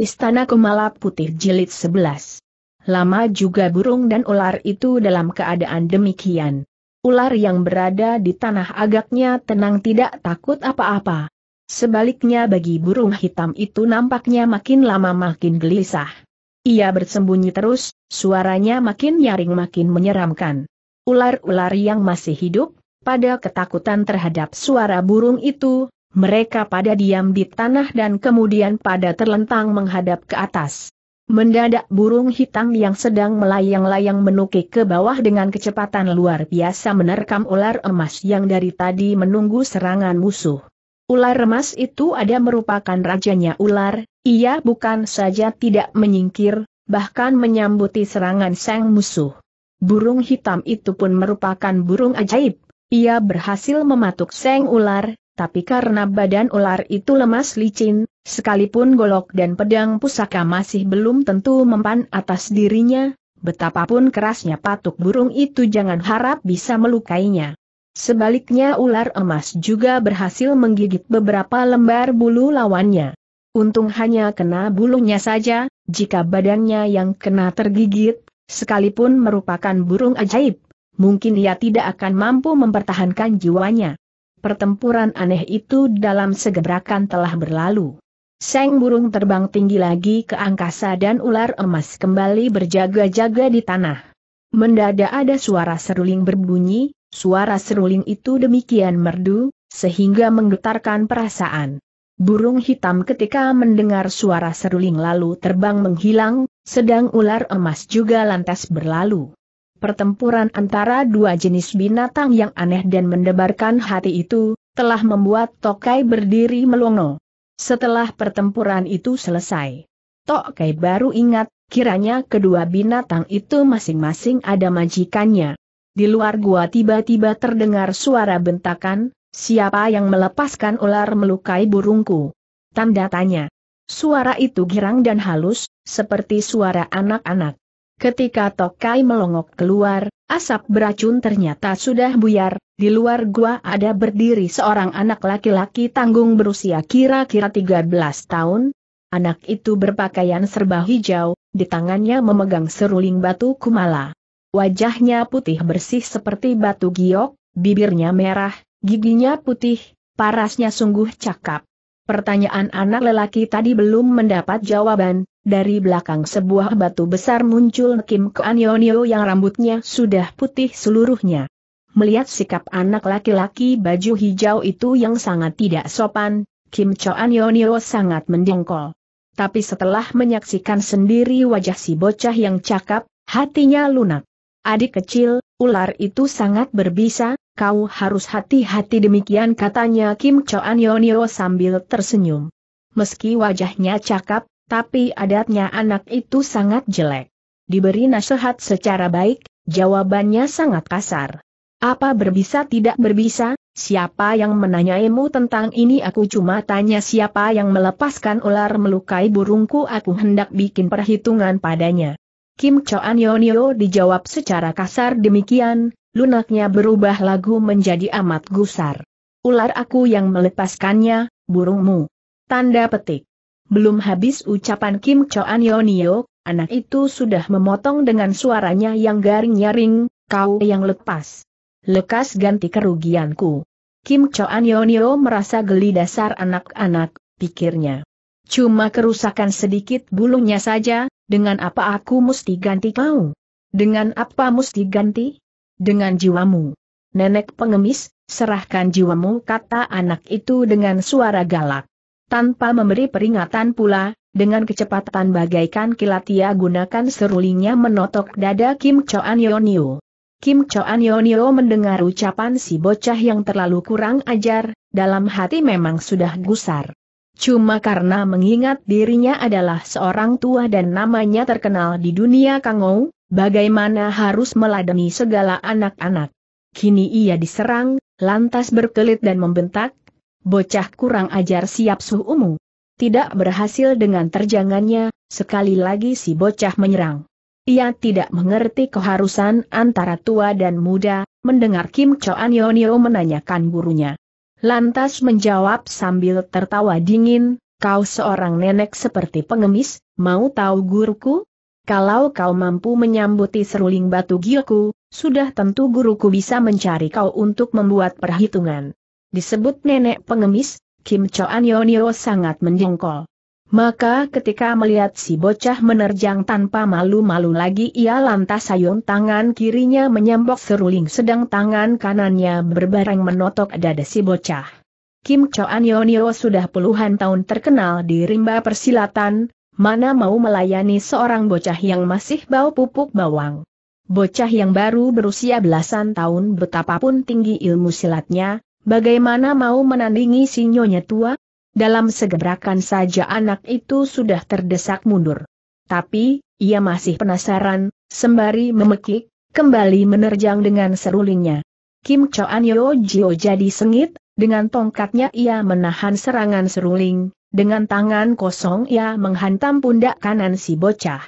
Istana Kumala Putih Jilid 11 Lama juga burung dan ular itu dalam keadaan demikian. Ular yang berada di tanah agaknya tenang tidak takut apa-apa. Sebaliknya bagi burung hitam itu nampaknya makin lama makin gelisah. Ia bersembunyi terus, suaranya makin nyaring makin menyeramkan. Ular-ular yang masih hidup, pada ketakutan terhadap suara burung itu, mereka pada diam di tanah dan kemudian pada terlentang menghadap ke atas. Mendadak burung hitam yang sedang melayang-layang menukik ke bawah dengan kecepatan luar biasa menerkam ular emas yang dari tadi menunggu serangan musuh. Ular emas itu ada merupakan rajanya ular, ia bukan saja tidak menyingkir, bahkan menyambuti serangan sang musuh. Burung hitam itu pun merupakan burung ajaib, ia berhasil mematuk sang ular, tapi karena badan ular itu lemas licin, sekalipun golok dan pedang pusaka masih belum tentu mempan atas dirinya, betapapun kerasnya patuk burung itu jangan harap bisa melukainya. Sebaliknya ular emas juga berhasil menggigit beberapa lembar bulu lawannya. Untung hanya kena bulunya saja, jika badannya yang kena tergigit, sekalipun merupakan burung ajaib, mungkin ia tidak akan mampu mempertahankan jiwanya pertempuran aneh itu dalam segebrakan telah berlalu. Seng burung terbang tinggi lagi ke angkasa dan ular emas kembali berjaga-jaga di tanah. Mendadak ada suara seruling berbunyi, suara seruling itu demikian merdu, sehingga menggetarkan perasaan. Burung hitam ketika mendengar suara seruling lalu terbang menghilang, sedang ular emas juga lantas berlalu. Pertempuran antara dua jenis binatang yang aneh dan mendebarkan hati itu, telah membuat Tokai berdiri melongo. Setelah pertempuran itu selesai, Tokai baru ingat, kiranya kedua binatang itu masing-masing ada majikannya. Di luar gua tiba-tiba terdengar suara bentakan, siapa yang melepaskan ular melukai burungku? Tanda tanya. Suara itu girang dan halus, seperti suara anak-anak. Ketika Tokai melongok keluar, asap beracun ternyata sudah buyar, di luar gua ada berdiri seorang anak laki-laki tanggung berusia kira-kira 13 tahun. Anak itu berpakaian serba hijau, di tangannya memegang seruling batu kumala. Wajahnya putih bersih seperti batu giok, bibirnya merah, giginya putih, parasnya sungguh cakap. Pertanyaan anak lelaki tadi belum mendapat jawaban, dari belakang sebuah batu besar muncul Kim Kuan yang rambutnya sudah putih seluruhnya. Melihat sikap anak laki-laki baju hijau itu yang sangat tidak sopan, Kim Kuan Yonio sangat mendengkol. Tapi setelah menyaksikan sendiri wajah si bocah yang cakap, hatinya lunak. Adik kecil, ular itu sangat berbisa, kau harus hati-hati demikian katanya Kim Kuan Yonio sambil tersenyum. Meski wajahnya cakap, tapi adatnya anak itu sangat jelek. Diberi nasihat secara baik, jawabannya sangat kasar. Apa berbisa tidak berbisa, siapa yang menanyaimu tentang ini aku cuma tanya siapa yang melepaskan ular melukai burungku aku hendak bikin perhitungan padanya. Kim Choan Yonio dijawab secara kasar demikian, lunaknya berubah lagu menjadi amat gusar. Ular aku yang melepaskannya, burungmu. Tanda petik. Belum habis ucapan Kim Choan Yonio, anak itu sudah memotong dengan suaranya yang garing-nyaring, kau yang lepas. Lekas ganti kerugianku. Kim Choan Yonio merasa geli dasar anak-anak, pikirnya. Cuma kerusakan sedikit bulunya saja, dengan apa aku mesti ganti kau? Dengan apa mesti ganti? Dengan jiwamu. Nenek pengemis, serahkan jiwamu kata anak itu dengan suara galak. Tanpa memberi peringatan pula, dengan kecepatan bagaikan kilat ia gunakan serulingnya menotok dada Kim Choan Yonio. Kim Choan Yonio mendengar ucapan si bocah yang terlalu kurang ajar, dalam hati memang sudah gusar. Cuma karena mengingat dirinya adalah seorang tua dan namanya terkenal di dunia Kangou, bagaimana harus meladeni segala anak-anak. Kini ia diserang, lantas berkelit dan membentak, Bocah kurang ajar siap umu. Tidak berhasil dengan terjangannya, sekali lagi si bocah menyerang. Ia tidak mengerti keharusan antara tua dan muda, mendengar Kim Choan Yonio menanyakan gurunya. Lantas menjawab sambil tertawa dingin, kau seorang nenek seperti pengemis, mau tahu guruku? Kalau kau mampu menyambuti seruling batu gioku, sudah tentu guruku bisa mencari kau untuk membuat perhitungan. Disebut nenek pengemis, Kim Choan Yonio sangat menjengkol. Maka ketika melihat si bocah menerjang tanpa malu-malu lagi ia lantas sayung tangan kirinya menyambok seruling sedang tangan kanannya berbareng menotok dada si bocah. Kim Choan Yonio sudah puluhan tahun terkenal di rimba persilatan, mana mau melayani seorang bocah yang masih bau pupuk bawang. Bocah yang baru berusia belasan tahun betapapun tinggi ilmu silatnya, Bagaimana mau menandingi sinyonya tua? Dalam segebrakan saja anak itu sudah terdesak mundur. Tapi, ia masih penasaran, sembari memekik, kembali menerjang dengan serulingnya. Kim Choan Yo Jio jadi sengit, dengan tongkatnya ia menahan serangan seruling, dengan tangan kosong ia menghantam pundak kanan si bocah.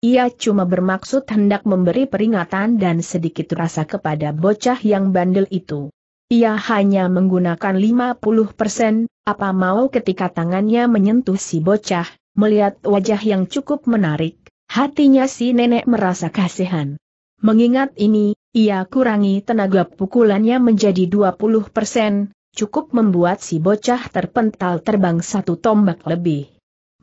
Ia cuma bermaksud hendak memberi peringatan dan sedikit rasa kepada bocah yang bandel itu. Ia hanya menggunakan 50 persen, apa mau ketika tangannya menyentuh si bocah, melihat wajah yang cukup menarik, hatinya si nenek merasa kasihan. Mengingat ini, ia kurangi tenaga pukulannya menjadi 20 persen, cukup membuat si bocah terpental terbang satu tombak lebih.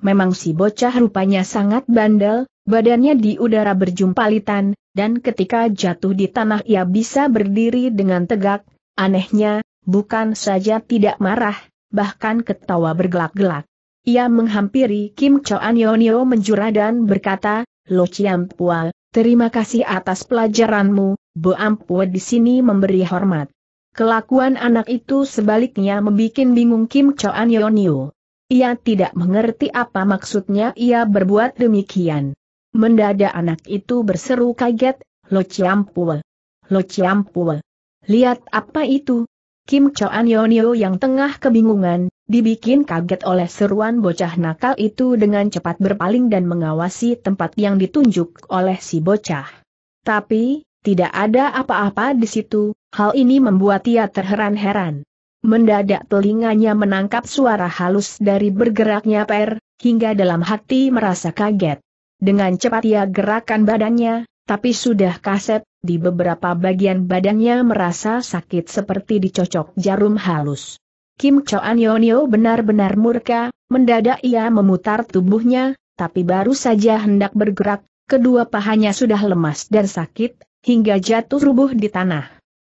Memang si bocah rupanya sangat bandel, badannya di udara berjumpalitan, dan ketika jatuh di tanah ia bisa berdiri dengan tegak, Anehnya, bukan saja tidak marah, bahkan ketawa bergelak-gelak. Ia menghampiri Kim Choan Yonio menjura dan berkata, Lo Chiam Pua, terima kasih atas pelajaranmu, Bo Ampua di sini memberi hormat. Kelakuan anak itu sebaliknya membuat bingung Kim Choan Yonio. Ia tidak mengerti apa maksudnya ia berbuat demikian. Mendadak anak itu berseru kaget, Lo Chiam Pua. Lo Chiam Pua. Lihat apa itu? Kim Choan Yonio yang tengah kebingungan, dibikin kaget oleh seruan bocah nakal itu dengan cepat berpaling dan mengawasi tempat yang ditunjuk oleh si bocah. Tapi, tidak ada apa-apa di situ, hal ini membuat ia terheran-heran. Mendadak telinganya menangkap suara halus dari bergeraknya per, hingga dalam hati merasa kaget. Dengan cepat ia gerakan badannya, tapi sudah kaset, di beberapa bagian badannya merasa sakit seperti dicocok jarum halus. Kim Choan Yonio benar-benar murka, mendadak ia memutar tubuhnya, tapi baru saja hendak bergerak, kedua pahanya sudah lemas dan sakit, hingga jatuh rubuh di tanah.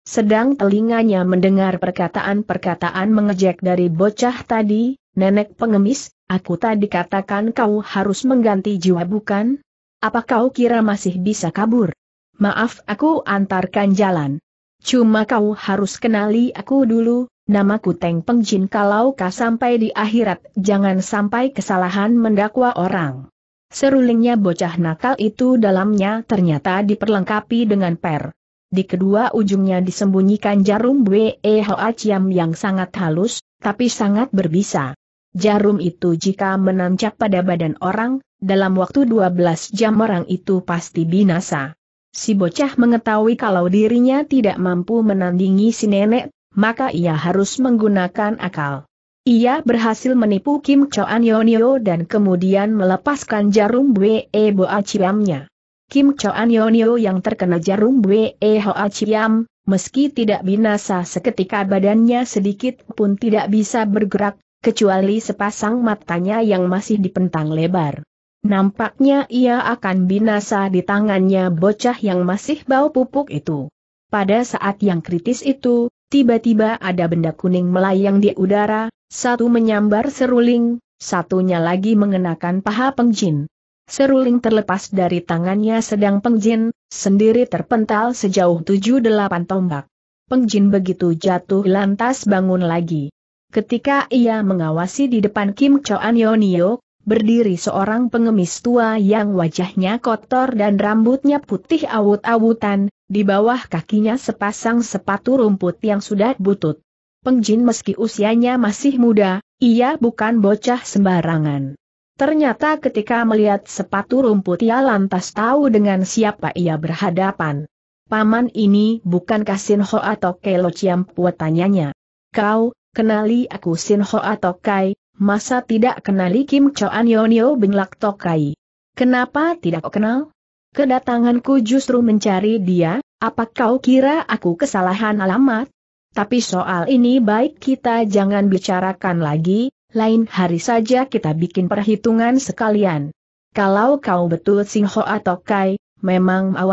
Sedang telinganya mendengar perkataan-perkataan mengejek dari bocah tadi, nenek pengemis, aku tadi katakan kau harus mengganti jiwa bukan? Apa kau kira masih bisa kabur? Maaf aku antarkan jalan. Cuma kau harus kenali aku dulu, namaku Teng Pengjin kalau kau sampai di akhirat jangan sampai kesalahan mendakwa orang. Serulingnya bocah nakal itu dalamnya ternyata diperlengkapi dengan per. Di kedua ujungnya disembunyikan jarum Hoa Ciam yang sangat halus, tapi sangat berbisa. Jarum itu jika menancap pada badan orang, dalam waktu 12 jam orang itu pasti binasa. Si bocah mengetahui kalau dirinya tidak mampu menandingi si nenek, maka ia harus menggunakan akal. Ia berhasil menipu Kim Choan Yonio dan kemudian melepaskan jarum Bwe e Boa Chiamnya. Kim Choan Yonio yang terkena jarum Bwe e Hoa Chiam, meski tidak binasa seketika badannya sedikit pun tidak bisa bergerak, kecuali sepasang matanya yang masih dipentang lebar. Nampaknya ia akan binasa di tangannya bocah yang masih bau pupuk itu. Pada saat yang kritis itu, tiba-tiba ada benda kuning melayang di udara, satu menyambar seruling, satunya lagi mengenakan paha pengjin. Seruling terlepas dari tangannya sedang pengjin, sendiri terpental sejauh tujuh delapan tombak. Pengjin begitu jatuh lantas bangun lagi. Ketika ia mengawasi di depan Kim Choan Yonio, berdiri seorang pengemis tua yang wajahnya kotor dan rambutnya putih awut-awutan, di bawah kakinya sepasang sepatu rumput yang sudah butut. Pengjin meski usianya masih muda, ia bukan bocah sembarangan. Ternyata ketika melihat sepatu rumput ia lantas tahu dengan siapa ia berhadapan. Paman ini bukan Kasin Ho atau Kelo Ciampu tanyanya. Kau, kenali aku Sin atau Kai, Masa tidak kenali Kim Choan Yonio Benglak Tokai? Kenapa tidak kenal? Kedatanganku justru mencari dia, apa kau kira aku kesalahan alamat? Tapi soal ini baik kita jangan bicarakan lagi, lain hari saja kita bikin perhitungan sekalian. Kalau kau betul atau Kai, memang mau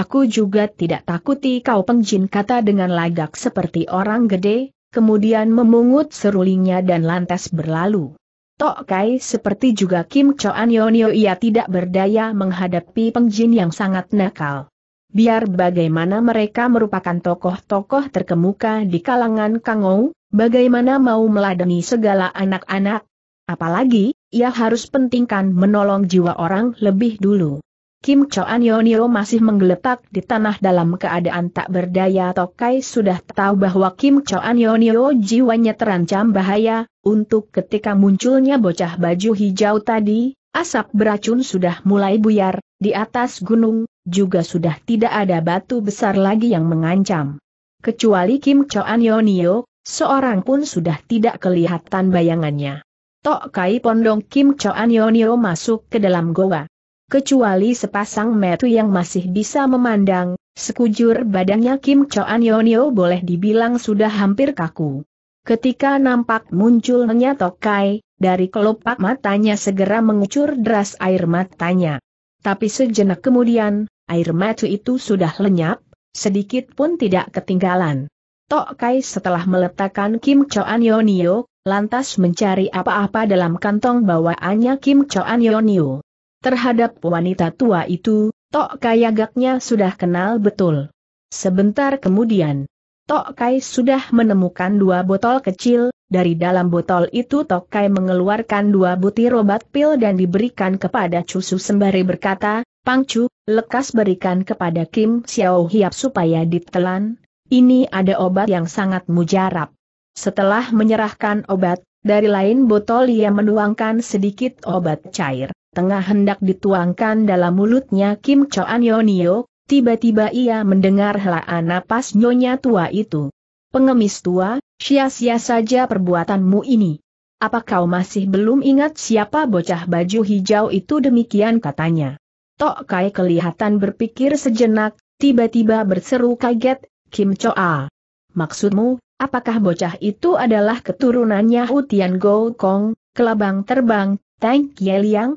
Aku juga tidak takuti kau pengjin kata dengan lagak seperti orang gede, kemudian memungut serulingnya dan lantas berlalu. Tok Kai seperti juga Kim Choan Yonio ia tidak berdaya menghadapi pengjin yang sangat nakal. Biar bagaimana mereka merupakan tokoh-tokoh terkemuka di kalangan Kangou, bagaimana mau meladeni segala anak-anak? Apalagi, ia harus pentingkan menolong jiwa orang lebih dulu. Kim Choan Yonio masih menggeletak di tanah dalam keadaan tak berdaya Tokai sudah tahu bahwa Kim Choan Yonio jiwanya terancam bahaya, untuk ketika munculnya bocah baju hijau tadi, asap beracun sudah mulai buyar, di atas gunung, juga sudah tidak ada batu besar lagi yang mengancam. Kecuali Kim Choan Yonio, seorang pun sudah tidak kelihatan bayangannya. Tokai Pondong Kim Choan Yonio masuk ke dalam goa kecuali sepasang metu yang masih bisa memandang, sekujur badannya Kim Choan Yonio boleh dibilang sudah hampir kaku. Ketika nampak munculnya Tokai, dari kelopak matanya segera mengucur deras air matanya. Tapi sejenak kemudian, air mata itu sudah lenyap, sedikit pun tidak ketinggalan. Tokai setelah meletakkan Kim Choan Yonio, lantas mencari apa-apa dalam kantong bawaannya Kim Choan Yonio. Terhadap wanita tua itu, Tok Kai agaknya sudah kenal betul. Sebentar kemudian, Tok Kai sudah menemukan dua botol kecil, dari dalam botol itu Tok Kai mengeluarkan dua butir obat pil dan diberikan kepada Chusu sembari berkata, Pangcu, lekas berikan kepada Kim Xiao Hiap supaya ditelan, ini ada obat yang sangat mujarab. Setelah menyerahkan obat, dari lain botol ia menuangkan sedikit obat cair tengah hendak dituangkan dalam mulutnya Kim Choan Yonio, tiba-tiba ia mendengar helaan napas nyonya tua itu. Pengemis tua, sia-sia saja perbuatanmu ini. Apa kau masih belum ingat siapa bocah baju hijau itu demikian katanya. Tok Kai kelihatan berpikir sejenak, tiba-tiba berseru kaget, Kim Choa. Maksudmu, apakah bocah itu adalah keturunannya Hutian Go Kong, Kelabang Terbang, Tang Kieliang?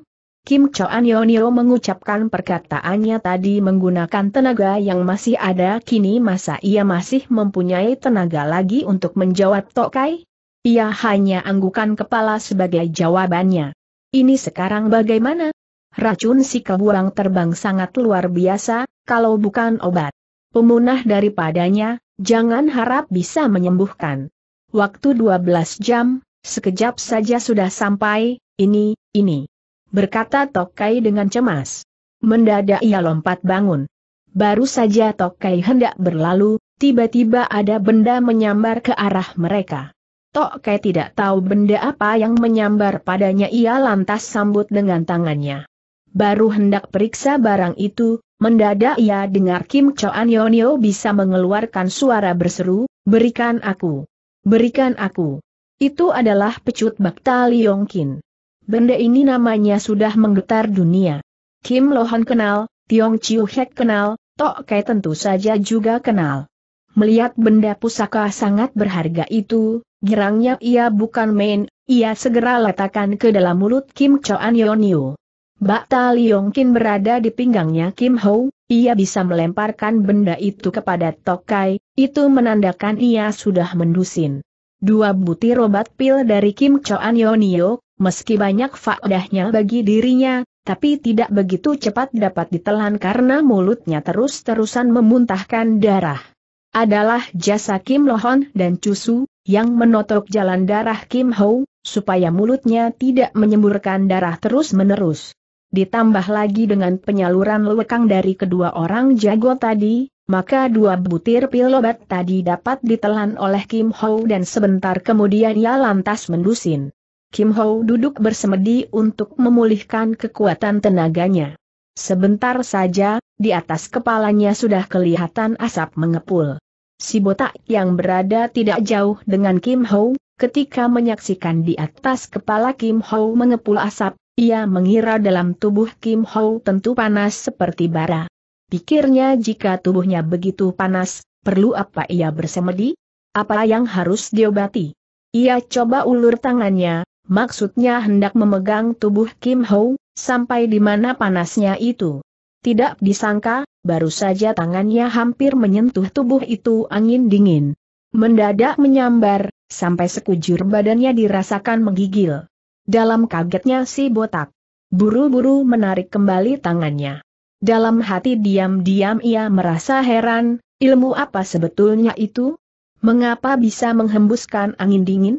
Kim Choan Yonio mengucapkan perkataannya tadi menggunakan tenaga yang masih ada kini masa ia masih mempunyai tenaga lagi untuk menjawab Tokai? Ia hanya anggukan kepala sebagai jawabannya. Ini sekarang bagaimana? Racun si kebuang terbang sangat luar biasa, kalau bukan obat. Pemunah daripadanya, jangan harap bisa menyembuhkan. Waktu 12 jam, sekejap saja sudah sampai, ini, ini berkata Tokai dengan cemas. Mendadak ia lompat bangun. Baru saja Tokai hendak berlalu, tiba-tiba ada benda menyambar ke arah mereka. Tokai tidak tahu benda apa yang menyambar padanya ia lantas sambut dengan tangannya. Baru hendak periksa barang itu, mendadak ia dengar Kim Choan Yonio bisa mengeluarkan suara berseru, berikan aku, berikan aku. Itu adalah pecut Bakta Kin. Benda ini namanya sudah menggetar dunia. Kim Lohan kenal, Tiong Chiu Hek kenal, Tok Kai tentu saja juga kenal. Melihat benda pusaka sangat berharga itu, girangnya ia bukan main, ia segera letakkan ke dalam mulut Kim Choan Yonio. Bakta Kin berada di pinggangnya Kim Ho, ia bisa melemparkan benda itu kepada Tok Kai, itu menandakan ia sudah mendusin. Dua butir obat pil dari Kim Choan Yonio Meski banyak faedahnya bagi dirinya, tapi tidak begitu cepat dapat ditelan karena mulutnya terus-terusan memuntahkan darah. Adalah jasa Kim Lohon dan Cusu, yang menotok jalan darah Kim Ho, supaya mulutnya tidak menyemburkan darah terus-menerus. Ditambah lagi dengan penyaluran lekang dari kedua orang jago tadi, maka dua butir pil obat tadi dapat ditelan oleh Kim Ho dan sebentar kemudian ia lantas mendusin. Kim Ho duduk bersemedi untuk memulihkan kekuatan tenaganya. Sebentar saja, di atas kepalanya sudah kelihatan asap mengepul. Si botak yang berada tidak jauh dengan Kim Ho, ketika menyaksikan di atas kepala Kim Ho mengepul asap, ia mengira dalam tubuh Kim Ho tentu panas seperti bara. Pikirnya jika tubuhnya begitu panas, perlu apa ia bersemedi? Apa yang harus diobati? Ia coba ulur tangannya, maksudnya hendak memegang tubuh Kim Ho, sampai di mana panasnya itu. Tidak disangka, baru saja tangannya hampir menyentuh tubuh itu angin dingin. Mendadak menyambar, sampai sekujur badannya dirasakan menggigil. Dalam kagetnya si botak. Buru-buru menarik kembali tangannya. Dalam hati diam-diam ia merasa heran, ilmu apa sebetulnya itu? Mengapa bisa menghembuskan angin dingin?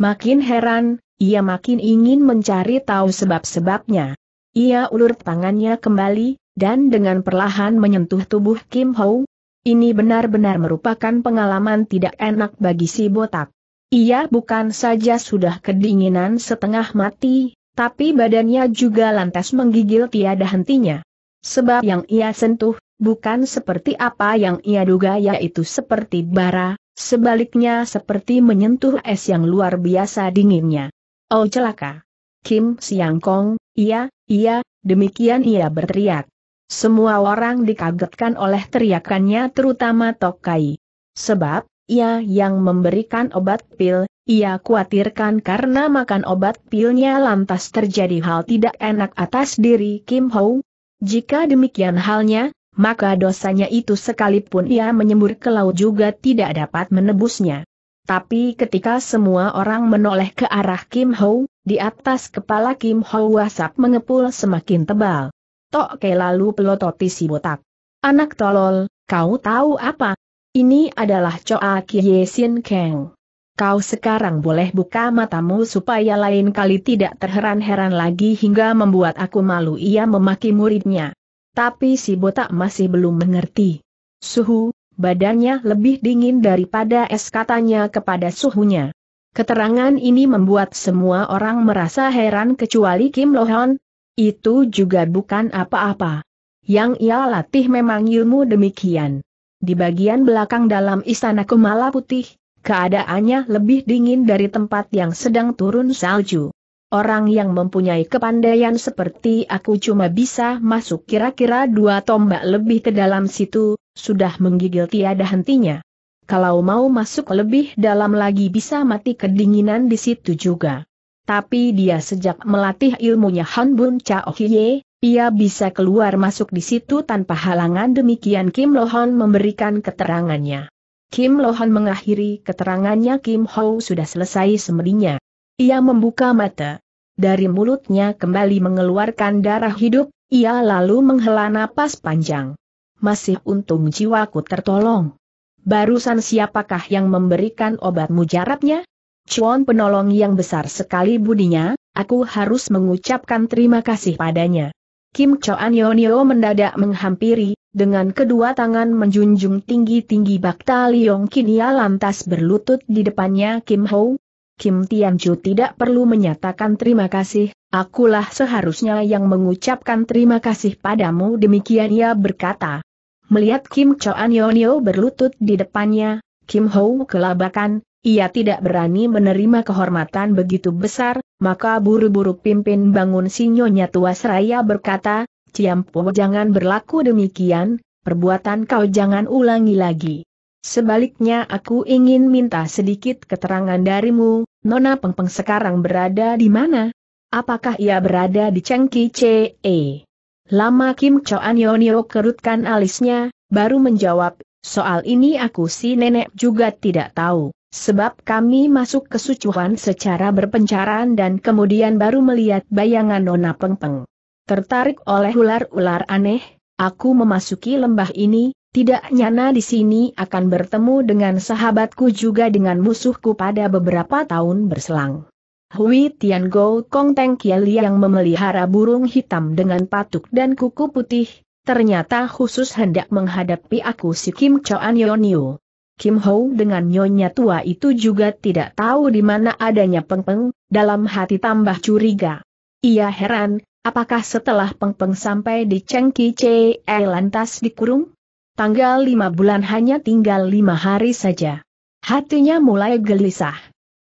Makin heran, ia makin ingin mencari tahu sebab-sebabnya. Ia ulur tangannya kembali, dan dengan perlahan menyentuh tubuh Kim Ho. Ini benar-benar merupakan pengalaman tidak enak bagi si botak. Ia bukan saja sudah kedinginan setengah mati, tapi badannya juga lantas menggigil tiada hentinya. Sebab yang ia sentuh, bukan seperti apa yang ia duga yaitu seperti bara, sebaliknya seperti menyentuh es yang luar biasa dinginnya. Oh celaka. Kim Siang Kong, iya, iya, demikian ia berteriak. Semua orang dikagetkan oleh teriakannya terutama Tokai. Sebab, ia yang memberikan obat pil, ia khawatirkan karena makan obat pilnya lantas terjadi hal tidak enak atas diri Kim Ho. Jika demikian halnya, maka dosanya itu sekalipun ia menyembur ke laut juga tidak dapat menebusnya. Tapi ketika semua orang menoleh ke arah Kim Ho, di atas kepala Kim Ho wasap mengepul semakin tebal. Tok Ke lalu pelototi si botak. Anak tolol, kau tahu apa? Ini adalah Choa Kie Sin Kang. Kau sekarang boleh buka matamu supaya lain kali tidak terheran-heran lagi hingga membuat aku malu ia memaki muridnya. Tapi si botak masih belum mengerti. Suhu, badannya lebih dingin daripada es katanya kepada suhunya. Keterangan ini membuat semua orang merasa heran kecuali Kim Lohon. Itu juga bukan apa-apa. Yang ia latih memang ilmu demikian. Di bagian belakang dalam istana Kumala Putih, keadaannya lebih dingin dari tempat yang sedang turun salju. Orang yang mempunyai kepandaian seperti aku cuma bisa masuk kira-kira dua tombak lebih ke dalam situ, sudah menggigil tiada hentinya. Kalau mau masuk lebih dalam lagi bisa mati kedinginan di situ juga. Tapi dia sejak melatih ilmunya Hanbun Chao Hiye, ia bisa keluar masuk di situ tanpa halangan demikian Kim Lohan memberikan keterangannya. Kim Lohan mengakhiri keterangannya Kim Ho sudah selesai semedinya. Ia membuka mata. Dari mulutnya kembali mengeluarkan darah hidup, ia lalu menghela napas panjang. Masih untung jiwaku tertolong. Barusan siapakah yang memberikan obat mujarabnya? Cuan penolong yang besar sekali budinya, aku harus mengucapkan terima kasih padanya. Kim Choan Yonio mendadak menghampiri, dengan kedua tangan menjunjung tinggi-tinggi Bakta Liong Kinia lantas berlutut di depannya Kim Ho, Kim Tianju tidak perlu menyatakan terima kasih, akulah seharusnya yang mengucapkan terima kasih padamu demikian ia berkata. Melihat Kim Choan Yonio berlutut di depannya, Kim Ho kelabakan, ia tidak berani menerima kehormatan begitu besar, maka buru-buru pimpin bangun sinyonya tua seraya berkata, Ciampo jangan berlaku demikian, perbuatan kau jangan ulangi lagi. Sebaliknya aku ingin minta sedikit keterangan darimu, Nona Pengpeng sekarang berada di mana? Apakah ia berada di Cengki CE? Lama Kim Choan Yonio kerutkan alisnya, baru menjawab, soal ini aku si nenek juga tidak tahu, sebab kami masuk kesucuan secara berpencaran dan kemudian baru melihat bayangan Nona Pengpeng. Tertarik oleh ular-ular aneh, aku memasuki lembah ini, tidak nyana di sini akan bertemu dengan sahabatku juga dengan musuhku pada beberapa tahun berselang. Hui Tian Go Kong Teng Kieli yang memelihara burung hitam dengan patuk dan kuku putih, ternyata khusus hendak menghadapi aku si Kim Choan Yonio. Kim Ho dengan nyonya tua itu juga tidak tahu di mana adanya Peng Peng, dalam hati tambah curiga. Ia heran, apakah setelah Peng Peng sampai di Cheng Ki Chee eh, lantas dikurung? Tanggal lima bulan hanya tinggal lima hari saja. Hatinya mulai gelisah.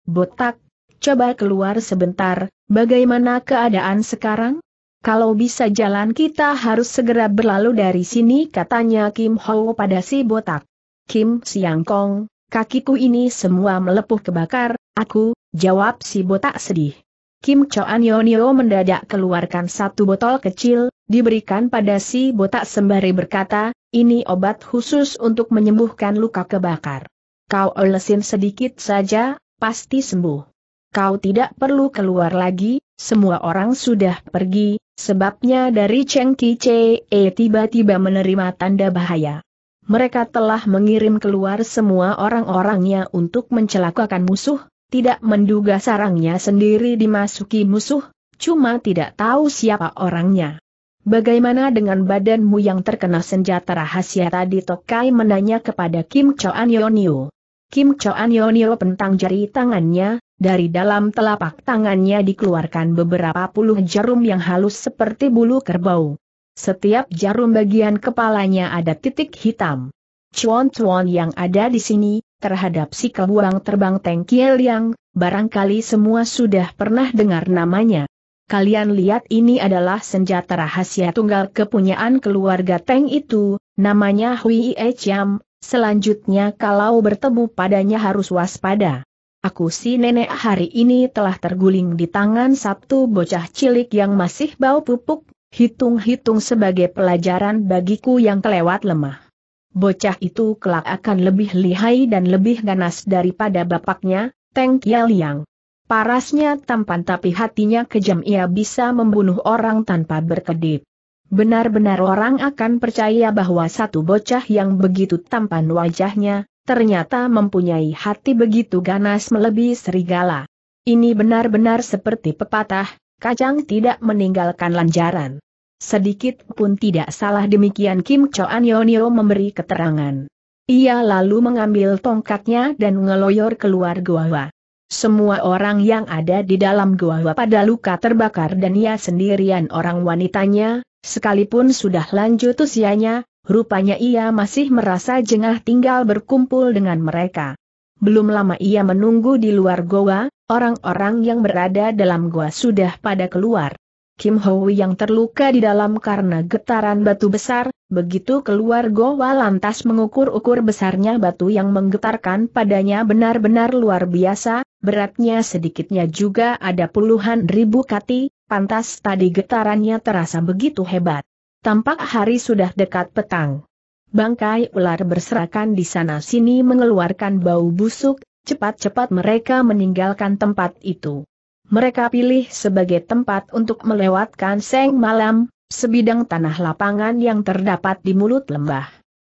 Botak, coba keluar sebentar, bagaimana keadaan sekarang? Kalau bisa jalan kita harus segera berlalu dari sini katanya Kim Ho pada si botak. Kim Siang Kong, kakiku ini semua melepuh kebakar, aku, jawab si botak sedih. Kim Choan Yonio mendadak keluarkan satu botol kecil, diberikan pada si botak sembari berkata, ini obat khusus untuk menyembuhkan luka kebakar. Kau olesin sedikit saja, pasti sembuh. Kau tidak perlu keluar lagi, semua orang sudah pergi, sebabnya dari Cheng Ki Chee eh, tiba-tiba menerima tanda bahaya. Mereka telah mengirim keluar semua orang-orangnya untuk mencelakakan musuh, tidak menduga sarangnya sendiri dimasuki musuh, cuma tidak tahu siapa orangnya. Bagaimana dengan badanmu yang terkena senjata rahasia tadi Tokai menanya kepada Kim Choan Yonio. Kim Choan Yonio pentang jari tangannya, dari dalam telapak tangannya dikeluarkan beberapa puluh jarum yang halus seperti bulu kerbau. Setiap jarum bagian kepalanya ada titik hitam. Cuan-cuan yang ada di sini, terhadap si kebuang terbang Teng Kiel yang, barangkali semua sudah pernah dengar namanya kalian lihat ini adalah senjata rahasia tunggal kepunyaan keluarga Teng itu, namanya Hui E Chiam, selanjutnya kalau bertemu padanya harus waspada. Aku si nenek hari ini telah terguling di tangan Sabtu bocah cilik yang masih bau pupuk, hitung-hitung sebagai pelajaran bagiku yang kelewat lemah. Bocah itu kelak akan lebih lihai dan lebih ganas daripada bapaknya, Teng Kialiang. Parasnya tampan tapi hatinya kejam ia bisa membunuh orang tanpa berkedip. Benar-benar orang akan percaya bahwa satu bocah yang begitu tampan wajahnya, ternyata mempunyai hati begitu ganas melebihi serigala. Ini benar-benar seperti pepatah, kacang tidak meninggalkan lanjaran. Sedikit pun tidak salah demikian Kim Choan Yonio memberi keterangan. Ia lalu mengambil tongkatnya dan ngeloyor keluar gua. Semua orang yang ada di dalam gua pada luka terbakar dan ia sendirian orang wanitanya, sekalipun sudah lanjut usianya, rupanya ia masih merasa jengah tinggal berkumpul dengan mereka. Belum lama ia menunggu di luar goa, orang-orang yang berada dalam gua sudah pada keluar. Kim Ho yang terluka di dalam karena getaran batu besar, Begitu keluar goa lantas mengukur-ukur besarnya batu yang menggetarkan padanya benar-benar luar biasa, beratnya sedikitnya juga ada puluhan ribu kati, pantas tadi getarannya terasa begitu hebat. Tampak hari sudah dekat petang. Bangkai ular berserakan di sana-sini mengeluarkan bau busuk, cepat-cepat mereka meninggalkan tempat itu. Mereka pilih sebagai tempat untuk melewatkan seng malam, sebidang tanah lapangan yang terdapat di mulut lembah.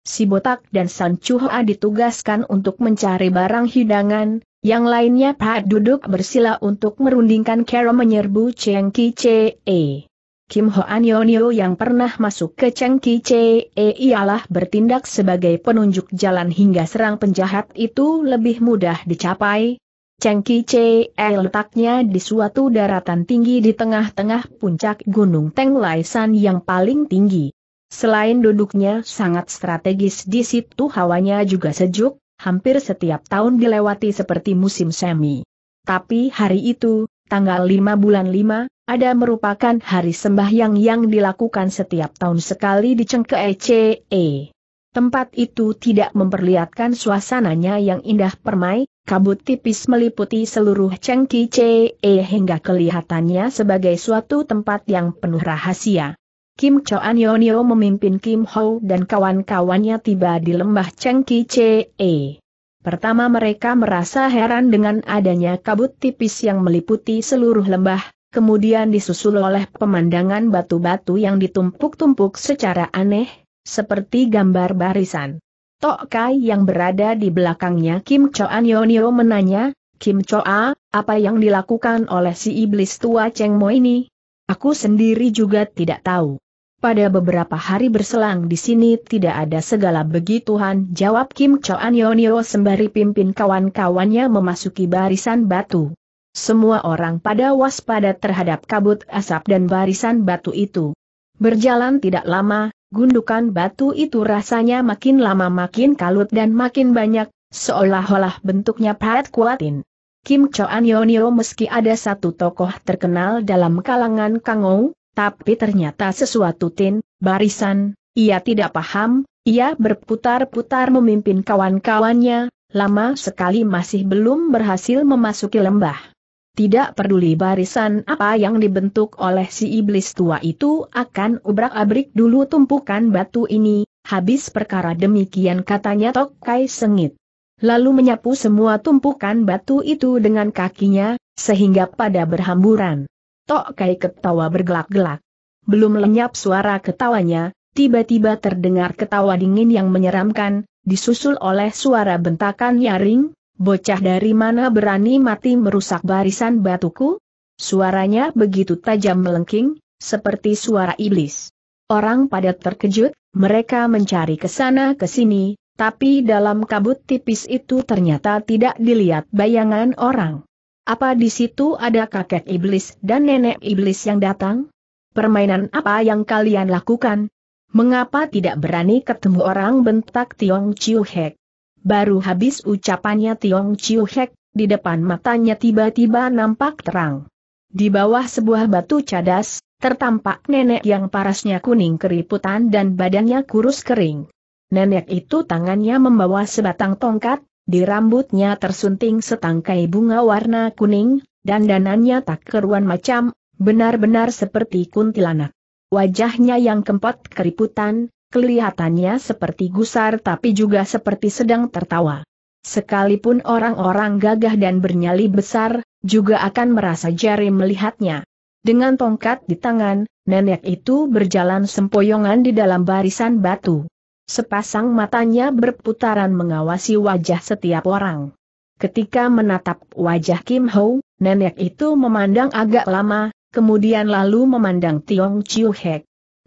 Si Botak dan San Chuhua ditugaskan untuk mencari barang hidangan, yang lainnya Pak duduk bersila untuk merundingkan kera menyerbu Cheng Ki e. Kim Hoan Yonio yang pernah masuk ke Cheng Ki e ialah bertindak sebagai penunjuk jalan hingga serang penjahat itu lebih mudah dicapai, Chengki E. Eh, letaknya di suatu daratan tinggi di tengah-tengah puncak Gunung Teng San yang paling tinggi. Selain duduknya sangat strategis di situ hawanya juga sejuk, hampir setiap tahun dilewati seperti musim semi. Tapi hari itu, tanggal 5 bulan 5, ada merupakan hari sembahyang yang dilakukan setiap tahun sekali di Chengke E. Tempat itu tidak memperlihatkan suasananya yang indah permai, kabut tipis meliputi seluruh cengki CE eh, hingga kelihatannya sebagai suatu tempat yang penuh rahasia. Kim Choan Yonio memimpin Kim Ho dan kawan-kawannya tiba di lembah cengki CE. Eh. Pertama mereka merasa heran dengan adanya kabut tipis yang meliputi seluruh lembah, kemudian disusul oleh pemandangan batu-batu yang ditumpuk-tumpuk secara aneh, seperti gambar barisan. Tok Kai yang berada di belakangnya Kim Choan Yonio menanya, Kim Choa, apa yang dilakukan oleh si iblis tua Cheng Mo ini? Aku sendiri juga tidak tahu. Pada beberapa hari berselang di sini tidak ada segala begituan jawab Kim Choan Yonio sembari pimpin kawan-kawannya memasuki barisan batu. Semua orang pada waspada terhadap kabut asap dan barisan batu itu. Berjalan tidak lama, gundukan batu itu rasanya makin lama makin kalut dan makin banyak, seolah-olah bentuknya pahat kuatin. Kim Choan Yonio meski ada satu tokoh terkenal dalam kalangan Kangou, tapi ternyata sesuatu tin, barisan, ia tidak paham, ia berputar-putar memimpin kawan-kawannya, lama sekali masih belum berhasil memasuki lembah. Tidak peduli barisan apa yang dibentuk oleh si iblis tua itu akan ubrak-abrik dulu tumpukan batu ini, habis perkara demikian katanya Tokai sengit. Lalu menyapu semua tumpukan batu itu dengan kakinya, sehingga pada berhamburan. Tokai ketawa bergelak-gelak. Belum lenyap suara ketawanya, tiba-tiba terdengar ketawa dingin yang menyeramkan, disusul oleh suara bentakan nyaring, Bocah dari mana berani mati merusak barisan batuku? Suaranya begitu tajam melengking, seperti suara iblis. Orang pada terkejut, mereka mencari ke sana ke sini, tapi dalam kabut tipis itu ternyata tidak dilihat bayangan orang. Apa di situ ada kakek iblis dan nenek iblis yang datang? Permainan apa yang kalian lakukan? Mengapa tidak berani ketemu orang bentak Tiong Chiu Hek? Baru habis ucapannya Tiong Chiu Hek, di depan matanya tiba-tiba nampak terang. Di bawah sebuah batu cadas, tertampak nenek yang parasnya kuning keriputan dan badannya kurus kering. Nenek itu tangannya membawa sebatang tongkat, di rambutnya tersunting setangkai bunga warna kuning, dan danannya tak keruan macam, benar-benar seperti kuntilanak. Wajahnya yang kempot keriputan, kelihatannya seperti gusar tapi juga seperti sedang tertawa. Sekalipun orang-orang gagah dan bernyali besar, juga akan merasa jari melihatnya. Dengan tongkat di tangan, nenek itu berjalan sempoyongan di dalam barisan batu. Sepasang matanya berputaran mengawasi wajah setiap orang. Ketika menatap wajah Kim Ho, nenek itu memandang agak lama, kemudian lalu memandang Tiong Chiu Hek.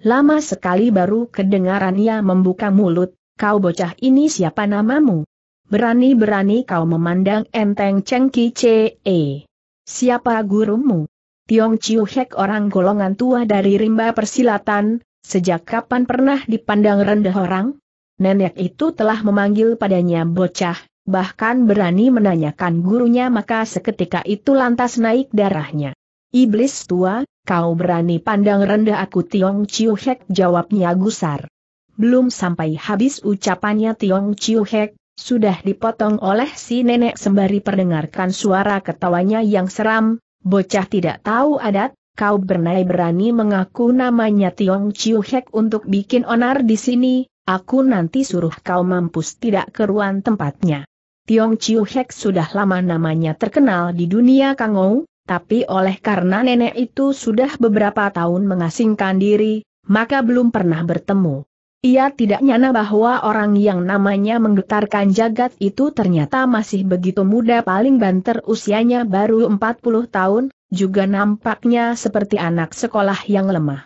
Lama sekali baru kedengaran ia membuka mulut, kau bocah ini siapa namamu? Berani-berani kau memandang enteng Cheng Ki eh, Siapa gurumu? Tiong Chiu Hek orang golongan tua dari rimba persilatan, sejak kapan pernah dipandang rendah orang? Nenek itu telah memanggil padanya bocah, bahkan berani menanyakan gurunya maka seketika itu lantas naik darahnya. Iblis tua, kau berani pandang rendah aku Tiong Chiu Hek jawabnya gusar. Belum sampai habis ucapannya Tiong Chiu Hek, sudah dipotong oleh si nenek sembari perdengarkan suara ketawanya yang seram, bocah tidak tahu adat, kau bernai berani mengaku namanya Tiong Chiu Hek untuk bikin onar di sini, aku nanti suruh kau mampus tidak keruan tempatnya. Tiong Chiu Hek sudah lama namanya terkenal di dunia Kangou, tapi oleh karena nenek itu sudah beberapa tahun mengasingkan diri, maka belum pernah bertemu. Ia tidak nyana bahwa orang yang namanya menggetarkan jagat itu ternyata masih begitu muda paling banter usianya baru 40 tahun, juga nampaknya seperti anak sekolah yang lemah.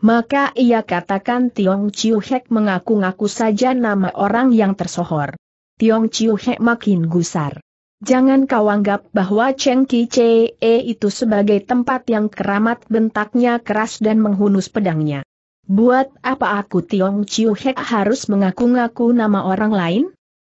Maka ia katakan Tiong Chiu Hek mengaku-ngaku saja nama orang yang tersohor. Tiong Chiu Hek makin gusar. Jangan kau anggap bahwa Cheng Ki Chee itu sebagai tempat yang keramat bentaknya keras dan menghunus pedangnya. Buat apa aku Tiong Chiu Hek harus mengaku-ngaku nama orang lain?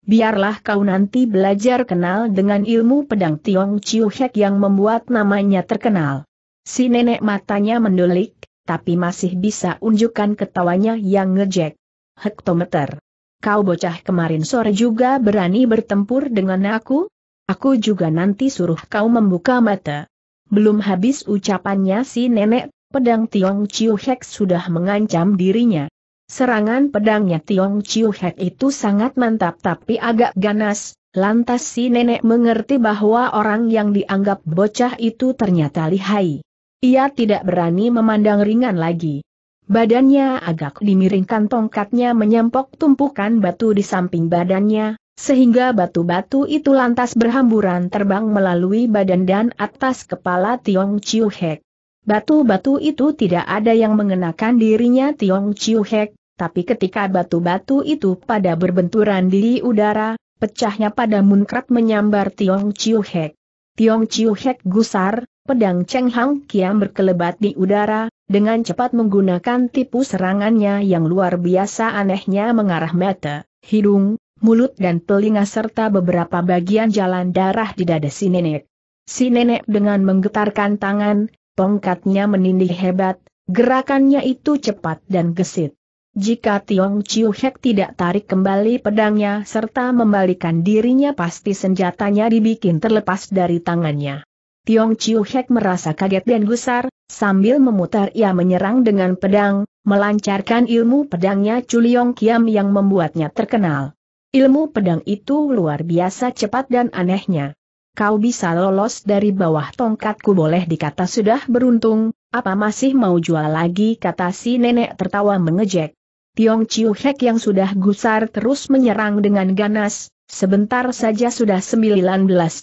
Biarlah kau nanti belajar kenal dengan ilmu pedang Tiong Chiu Hek yang membuat namanya terkenal. Si nenek matanya mendulik, tapi masih bisa unjukkan ketawanya yang ngejek. Hektometer. Kau bocah kemarin sore juga berani bertempur dengan aku? Aku juga nanti suruh kau membuka mata. Belum habis ucapannya si nenek, pedang Tiong Chiu Hek sudah mengancam dirinya. Serangan pedangnya Tiong Chiu Hek itu sangat mantap tapi agak ganas, lantas si nenek mengerti bahwa orang yang dianggap bocah itu ternyata lihai. Ia tidak berani memandang ringan lagi. Badannya agak dimiringkan tongkatnya menyampok tumpukan batu di samping badannya, sehingga batu-batu itu lantas berhamburan terbang melalui badan dan atas kepala Tiong Chiu Hek. Batu-batu itu tidak ada yang mengenakan dirinya Tiong Chiu Hek, tapi ketika batu-batu itu pada berbenturan di udara, pecahnya pada munkrat menyambar Tiong Chiu Hek. Tiong Chiu Hek gusar, pedang Cheng Hang Kiam berkelebat di udara, dengan cepat menggunakan tipu serangannya yang luar biasa anehnya mengarah mata, hidung, mulut dan telinga serta beberapa bagian jalan darah di dada si nenek. Si nenek dengan menggetarkan tangan, tongkatnya menindih hebat, gerakannya itu cepat dan gesit. Jika Tiong Chiu Hek tidak tarik kembali pedangnya serta membalikan dirinya pasti senjatanya dibikin terlepas dari tangannya. Tiong Chiu Hek merasa kaget dan gusar, sambil memutar ia menyerang dengan pedang, melancarkan ilmu pedangnya Chuliong Kiam yang membuatnya terkenal. Ilmu pedang itu luar biasa cepat dan anehnya. Kau bisa lolos dari bawah tongkatku boleh dikata sudah beruntung, apa masih mau jual lagi kata si nenek tertawa mengejek. Tiong Chiu Hek yang sudah gusar terus menyerang dengan ganas, sebentar saja sudah 19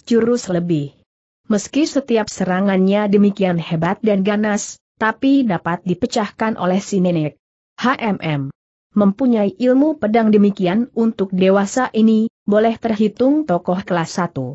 jurus lebih. Meski setiap serangannya demikian hebat dan ganas, tapi dapat dipecahkan oleh si nenek. HMM mempunyai ilmu pedang demikian untuk dewasa ini, boleh terhitung tokoh kelas 1.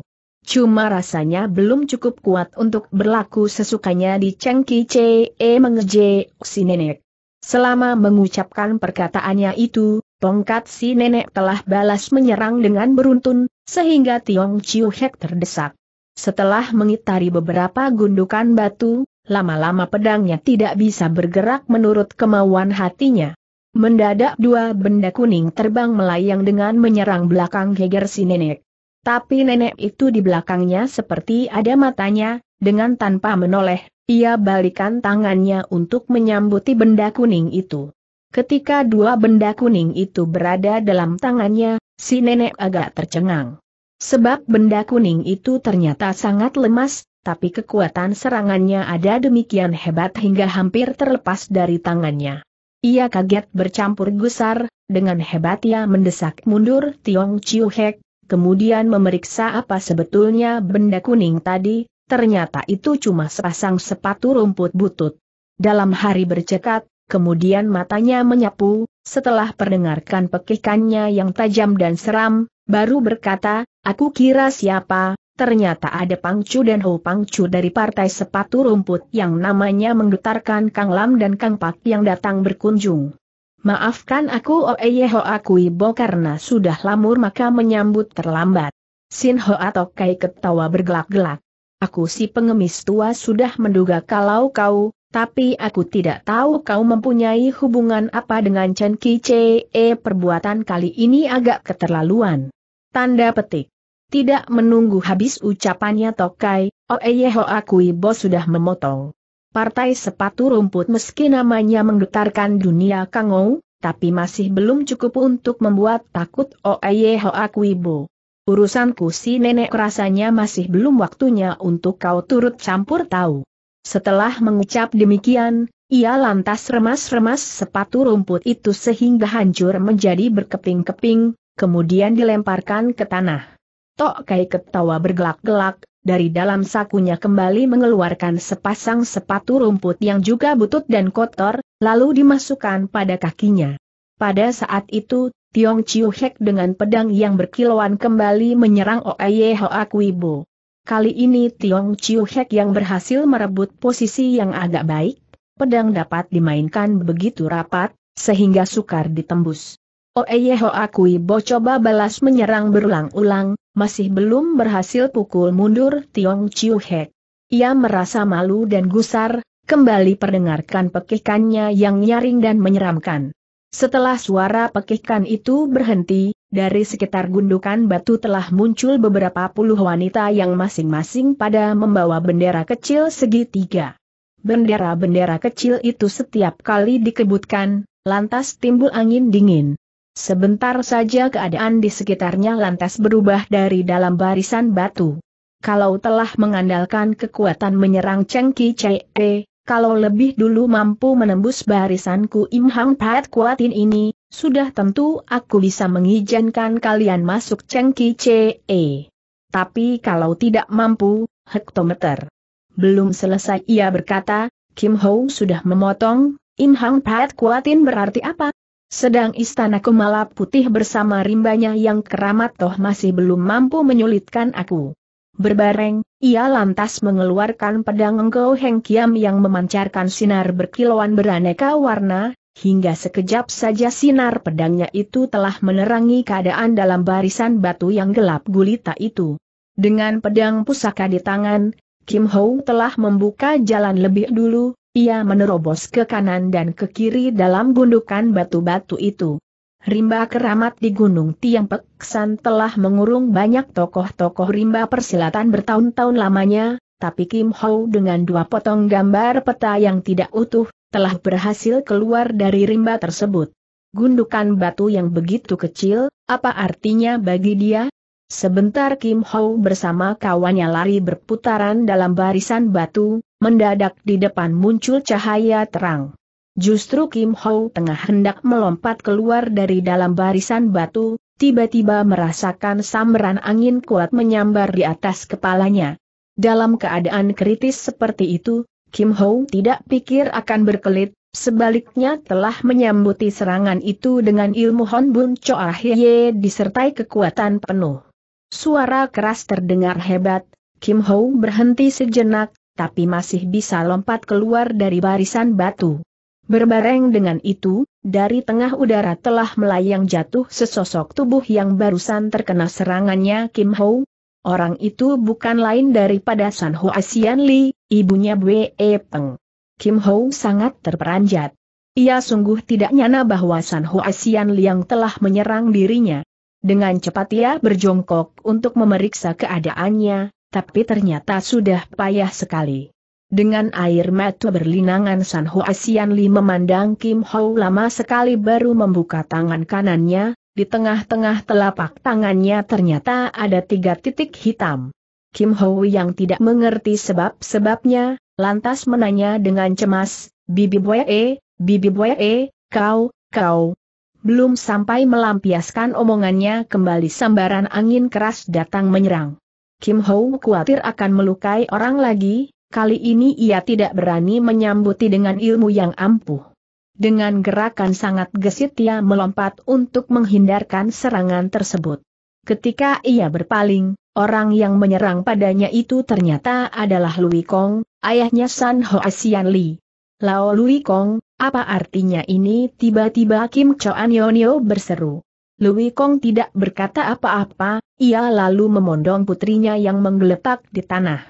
Cuma rasanya belum cukup kuat untuk berlaku sesukanya di Cengki Ce mengeje si nenek. Selama mengucapkan perkataannya itu, tongkat si nenek telah balas menyerang dengan beruntun, sehingga Tiong Chiu Hek terdesak. Setelah mengitari beberapa gundukan batu, lama-lama pedangnya tidak bisa bergerak menurut kemauan hatinya. Mendadak dua benda kuning terbang melayang dengan menyerang belakang geger si nenek. Tapi nenek itu di belakangnya seperti ada matanya, dengan tanpa menoleh, ia balikan tangannya untuk menyambuti benda kuning itu. Ketika dua benda kuning itu berada dalam tangannya, si nenek agak tercengang. Sebab benda kuning itu ternyata sangat lemas, tapi kekuatan serangannya ada demikian hebat hingga hampir terlepas dari tangannya. Ia kaget bercampur gusar, dengan hebat ia mendesak mundur Tiong Chiu Hek, kemudian memeriksa apa sebetulnya benda kuning tadi, ternyata itu cuma sepasang sepatu rumput butut. Dalam hari bercekat, kemudian matanya menyapu, setelah perdengarkan pekikannya yang tajam dan seram, baru berkata, aku kira siapa, Ternyata ada Pangcu dan Ho Pangcu dari partai sepatu rumput yang namanya menggetarkan Kang Lam dan Kang Pak yang datang berkunjung. Maafkan aku oh, eh, Ho, aku Ibo karena sudah lamur maka menyambut terlambat. Sin Ho atau Kai ketawa bergelak-gelak. Aku si pengemis tua sudah menduga kalau kau, tapi aku tidak tahu kau mempunyai hubungan apa dengan Chen Ki Che, eh, perbuatan kali ini agak keterlaluan. Tanda petik. Tidak menunggu habis ucapannya Tokai, Oeyeho oh, eh, Akuibo sudah memotong. Partai sepatu rumput meski namanya menggetarkan dunia Kangou, tapi masih belum cukup untuk membuat takut Oeyeho oh, eh, Bo. Urusanku si nenek rasanya masih belum waktunya untuk kau turut campur tahu. Setelah mengucap demikian, ia lantas remas-remas sepatu rumput itu sehingga hancur menjadi berkeping-keping, kemudian dilemparkan ke tanah. Tok Kai ketawa bergelak-gelak, dari dalam sakunya kembali mengeluarkan sepasang sepatu rumput yang juga butut dan kotor, lalu dimasukkan pada kakinya. Pada saat itu, Tiong Chiu Hek dengan pedang yang berkilauan kembali menyerang Oeye Hoa Kuibo. Kali ini Tiong Chiu Hek yang berhasil merebut posisi yang agak baik, pedang dapat dimainkan begitu rapat, sehingga sukar ditembus. Oeye Hoa Kuibo coba balas menyerang berulang-ulang, masih belum berhasil pukul mundur Tiong Chiu Hek. Ia merasa malu dan gusar, kembali perdengarkan pekikannya yang nyaring dan menyeramkan. Setelah suara pekikan itu berhenti, dari sekitar gundukan batu telah muncul beberapa puluh wanita yang masing-masing pada membawa bendera kecil segitiga. Bendera-bendera kecil itu setiap kali dikebutkan, lantas timbul angin dingin, Sebentar saja keadaan di sekitarnya lantas berubah dari dalam barisan batu. Kalau telah mengandalkan kekuatan menyerang Cheng Ki kalau lebih dulu mampu menembus barisanku Im Hang Pat Kuatin ini, sudah tentu aku bisa mengizinkan kalian masuk Cheng Ki Tapi kalau tidak mampu, hektometer. Belum selesai ia berkata, Kim Ho sudah memotong, Im Hang Pat Kuatin berarti apa? Sedang istana Kumala Putih bersama rimbanya yang keramat toh masih belum mampu menyulitkan aku. Berbareng, ia lantas mengeluarkan pedang Engkau Heng Kiam yang memancarkan sinar berkilauan beraneka warna, hingga sekejap saja sinar pedangnya itu telah menerangi keadaan dalam barisan batu yang gelap gulita itu. Dengan pedang pusaka di tangan, Kim Ho telah membuka jalan lebih dulu, ia menerobos ke kanan dan ke kiri dalam gundukan batu-batu itu. Rimba keramat di Gunung Tiang Peksan telah mengurung banyak tokoh-tokoh rimba persilatan bertahun-tahun lamanya, tapi Kim Ho dengan dua potong gambar peta yang tidak utuh, telah berhasil keluar dari rimba tersebut. Gundukan batu yang begitu kecil, apa artinya bagi dia? Sebentar Kim Ho bersama kawannya lari berputaran dalam barisan batu, mendadak di depan muncul cahaya terang. Justru Kim Ho tengah hendak melompat keluar dari dalam barisan batu, tiba-tiba merasakan samberan angin kuat menyambar di atas kepalanya. Dalam keadaan kritis seperti itu, Kim Ho tidak pikir akan berkelit, Sebaliknya telah menyambuti serangan itu dengan ilmu hon Bun Choa Hye disertai kekuatan penuh. Suara keras terdengar hebat, Kim Ho berhenti sejenak, tapi masih bisa lompat keluar dari barisan batu. Berbareng dengan itu, dari tengah udara telah melayang jatuh sesosok tubuh yang barusan terkena serangannya Kim Ho. Orang itu bukan lain daripada San Ho Asian Li, ibunya Bwe Peng. Kim Ho sangat terperanjat. Ia sungguh tidak nyana bahwa San Ho Asian Li yang telah menyerang dirinya, dengan cepat ia berjongkok untuk memeriksa keadaannya, tapi ternyata sudah payah sekali. Dengan air mata berlinangan San Ho Asian Li memandang Kim Ho lama sekali baru membuka tangan kanannya, di tengah-tengah telapak tangannya ternyata ada tiga titik hitam. Kim Ho yang tidak mengerti sebab-sebabnya, lantas menanya dengan cemas, Bibi Boye, Bibi Boye, kau, kau, belum sampai melampiaskan omongannya kembali sambaran angin keras datang menyerang. Kim Ho khawatir akan melukai orang lagi, kali ini ia tidak berani menyambuti dengan ilmu yang ampuh. Dengan gerakan sangat gesit ia melompat untuk menghindarkan serangan tersebut. Ketika ia berpaling, orang yang menyerang padanya itu ternyata adalah Lui Kong, ayahnya San Ho Asian Li. Lao Lui Kong, apa artinya ini? Tiba-tiba Kim Choan Yonio berseru. Louis Kong tidak berkata apa-apa, ia lalu memondong putrinya yang menggeletak di tanah.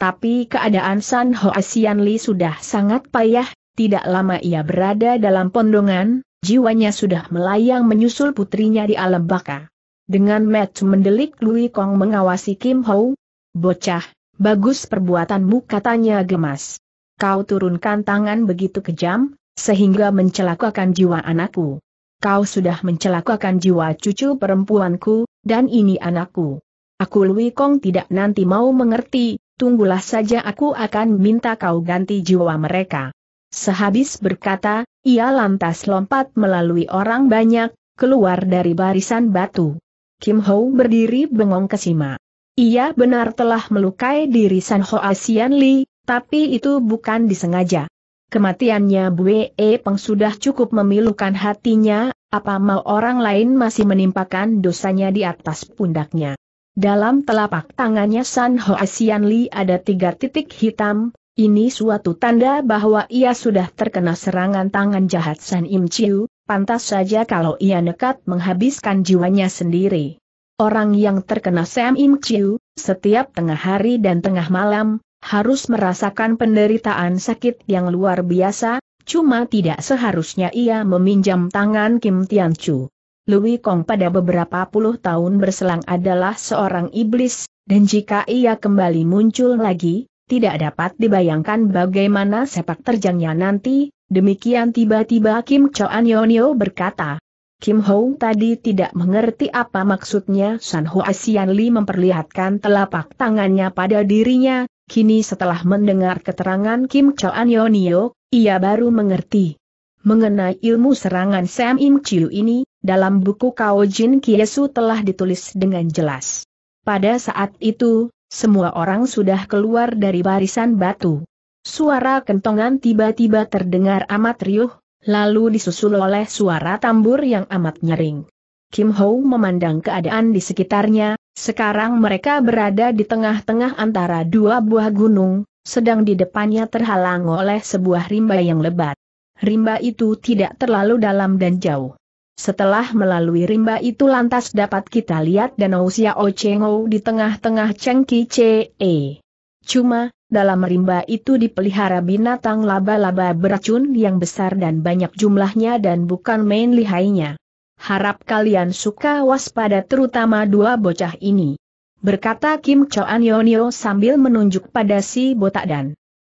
Tapi keadaan San Ho Asian Li sudah sangat payah, tidak lama ia berada dalam pondongan, jiwanya sudah melayang menyusul putrinya di alam baka. Dengan match mendelik Louis Kong mengawasi Kim Ho. Bocah, bagus perbuatanmu katanya gemas. Kau turunkan tangan begitu kejam, sehingga mencelakakan jiwa anakku. Kau sudah mencelakakan jiwa cucu perempuanku, dan ini anakku. Aku Lui Kong tidak nanti mau mengerti, tunggulah saja aku akan minta kau ganti jiwa mereka. Sehabis berkata, ia lantas lompat melalui orang banyak, keluar dari barisan batu. Kim Ho berdiri bengong kesima. Ia benar telah melukai diri San Ho Asian Li, tapi itu bukan disengaja. Kematiannya Bue Peng sudah cukup memilukan hatinya, apa mau orang lain masih menimpakan dosanya di atas pundaknya. Dalam telapak tangannya San Ho Asian Li ada tiga titik hitam, ini suatu tanda bahwa ia sudah terkena serangan tangan jahat San Im Chiu, pantas saja kalau ia nekat menghabiskan jiwanya sendiri. Orang yang terkena Sam Im Chiu, setiap tengah hari dan tengah malam, harus merasakan penderitaan sakit yang luar biasa, cuma tidak seharusnya ia meminjam tangan Kim Tian Chu. Louis Kong pada beberapa puluh tahun berselang adalah seorang iblis, dan jika ia kembali muncul lagi, tidak dapat dibayangkan bagaimana sepak terjangnya nanti, demikian tiba-tiba Kim Choan Yonio berkata. Kim Hong tadi tidak mengerti apa maksudnya San Ho Asian Li memperlihatkan telapak tangannya pada dirinya, Kini setelah mendengar keterangan Kim An Choan Yonio, ia baru mengerti. Mengenai ilmu serangan Sam Im Chiu ini, dalam buku Kao Jin Kiesu telah ditulis dengan jelas. Pada saat itu, semua orang sudah keluar dari barisan batu. Suara kentongan tiba-tiba terdengar amat riuh, lalu disusul oleh suara tambur yang amat nyering. Kim Ho memandang keadaan di sekitarnya, sekarang mereka berada di tengah-tengah antara dua buah gunung, sedang di depannya terhalang oleh sebuah rimba yang lebat. Rimba itu tidak terlalu dalam dan jauh. Setelah melalui rimba itu lantas dapat kita lihat Danau Xiao di tengah-tengah Cengki CE. E. Cuma, dalam rimba itu dipelihara binatang laba-laba beracun yang besar dan banyak jumlahnya dan bukan main lihainya harap kalian suka waspada terutama dua bocah ini. Berkata Kim Choan Yonio sambil menunjuk pada si botak dan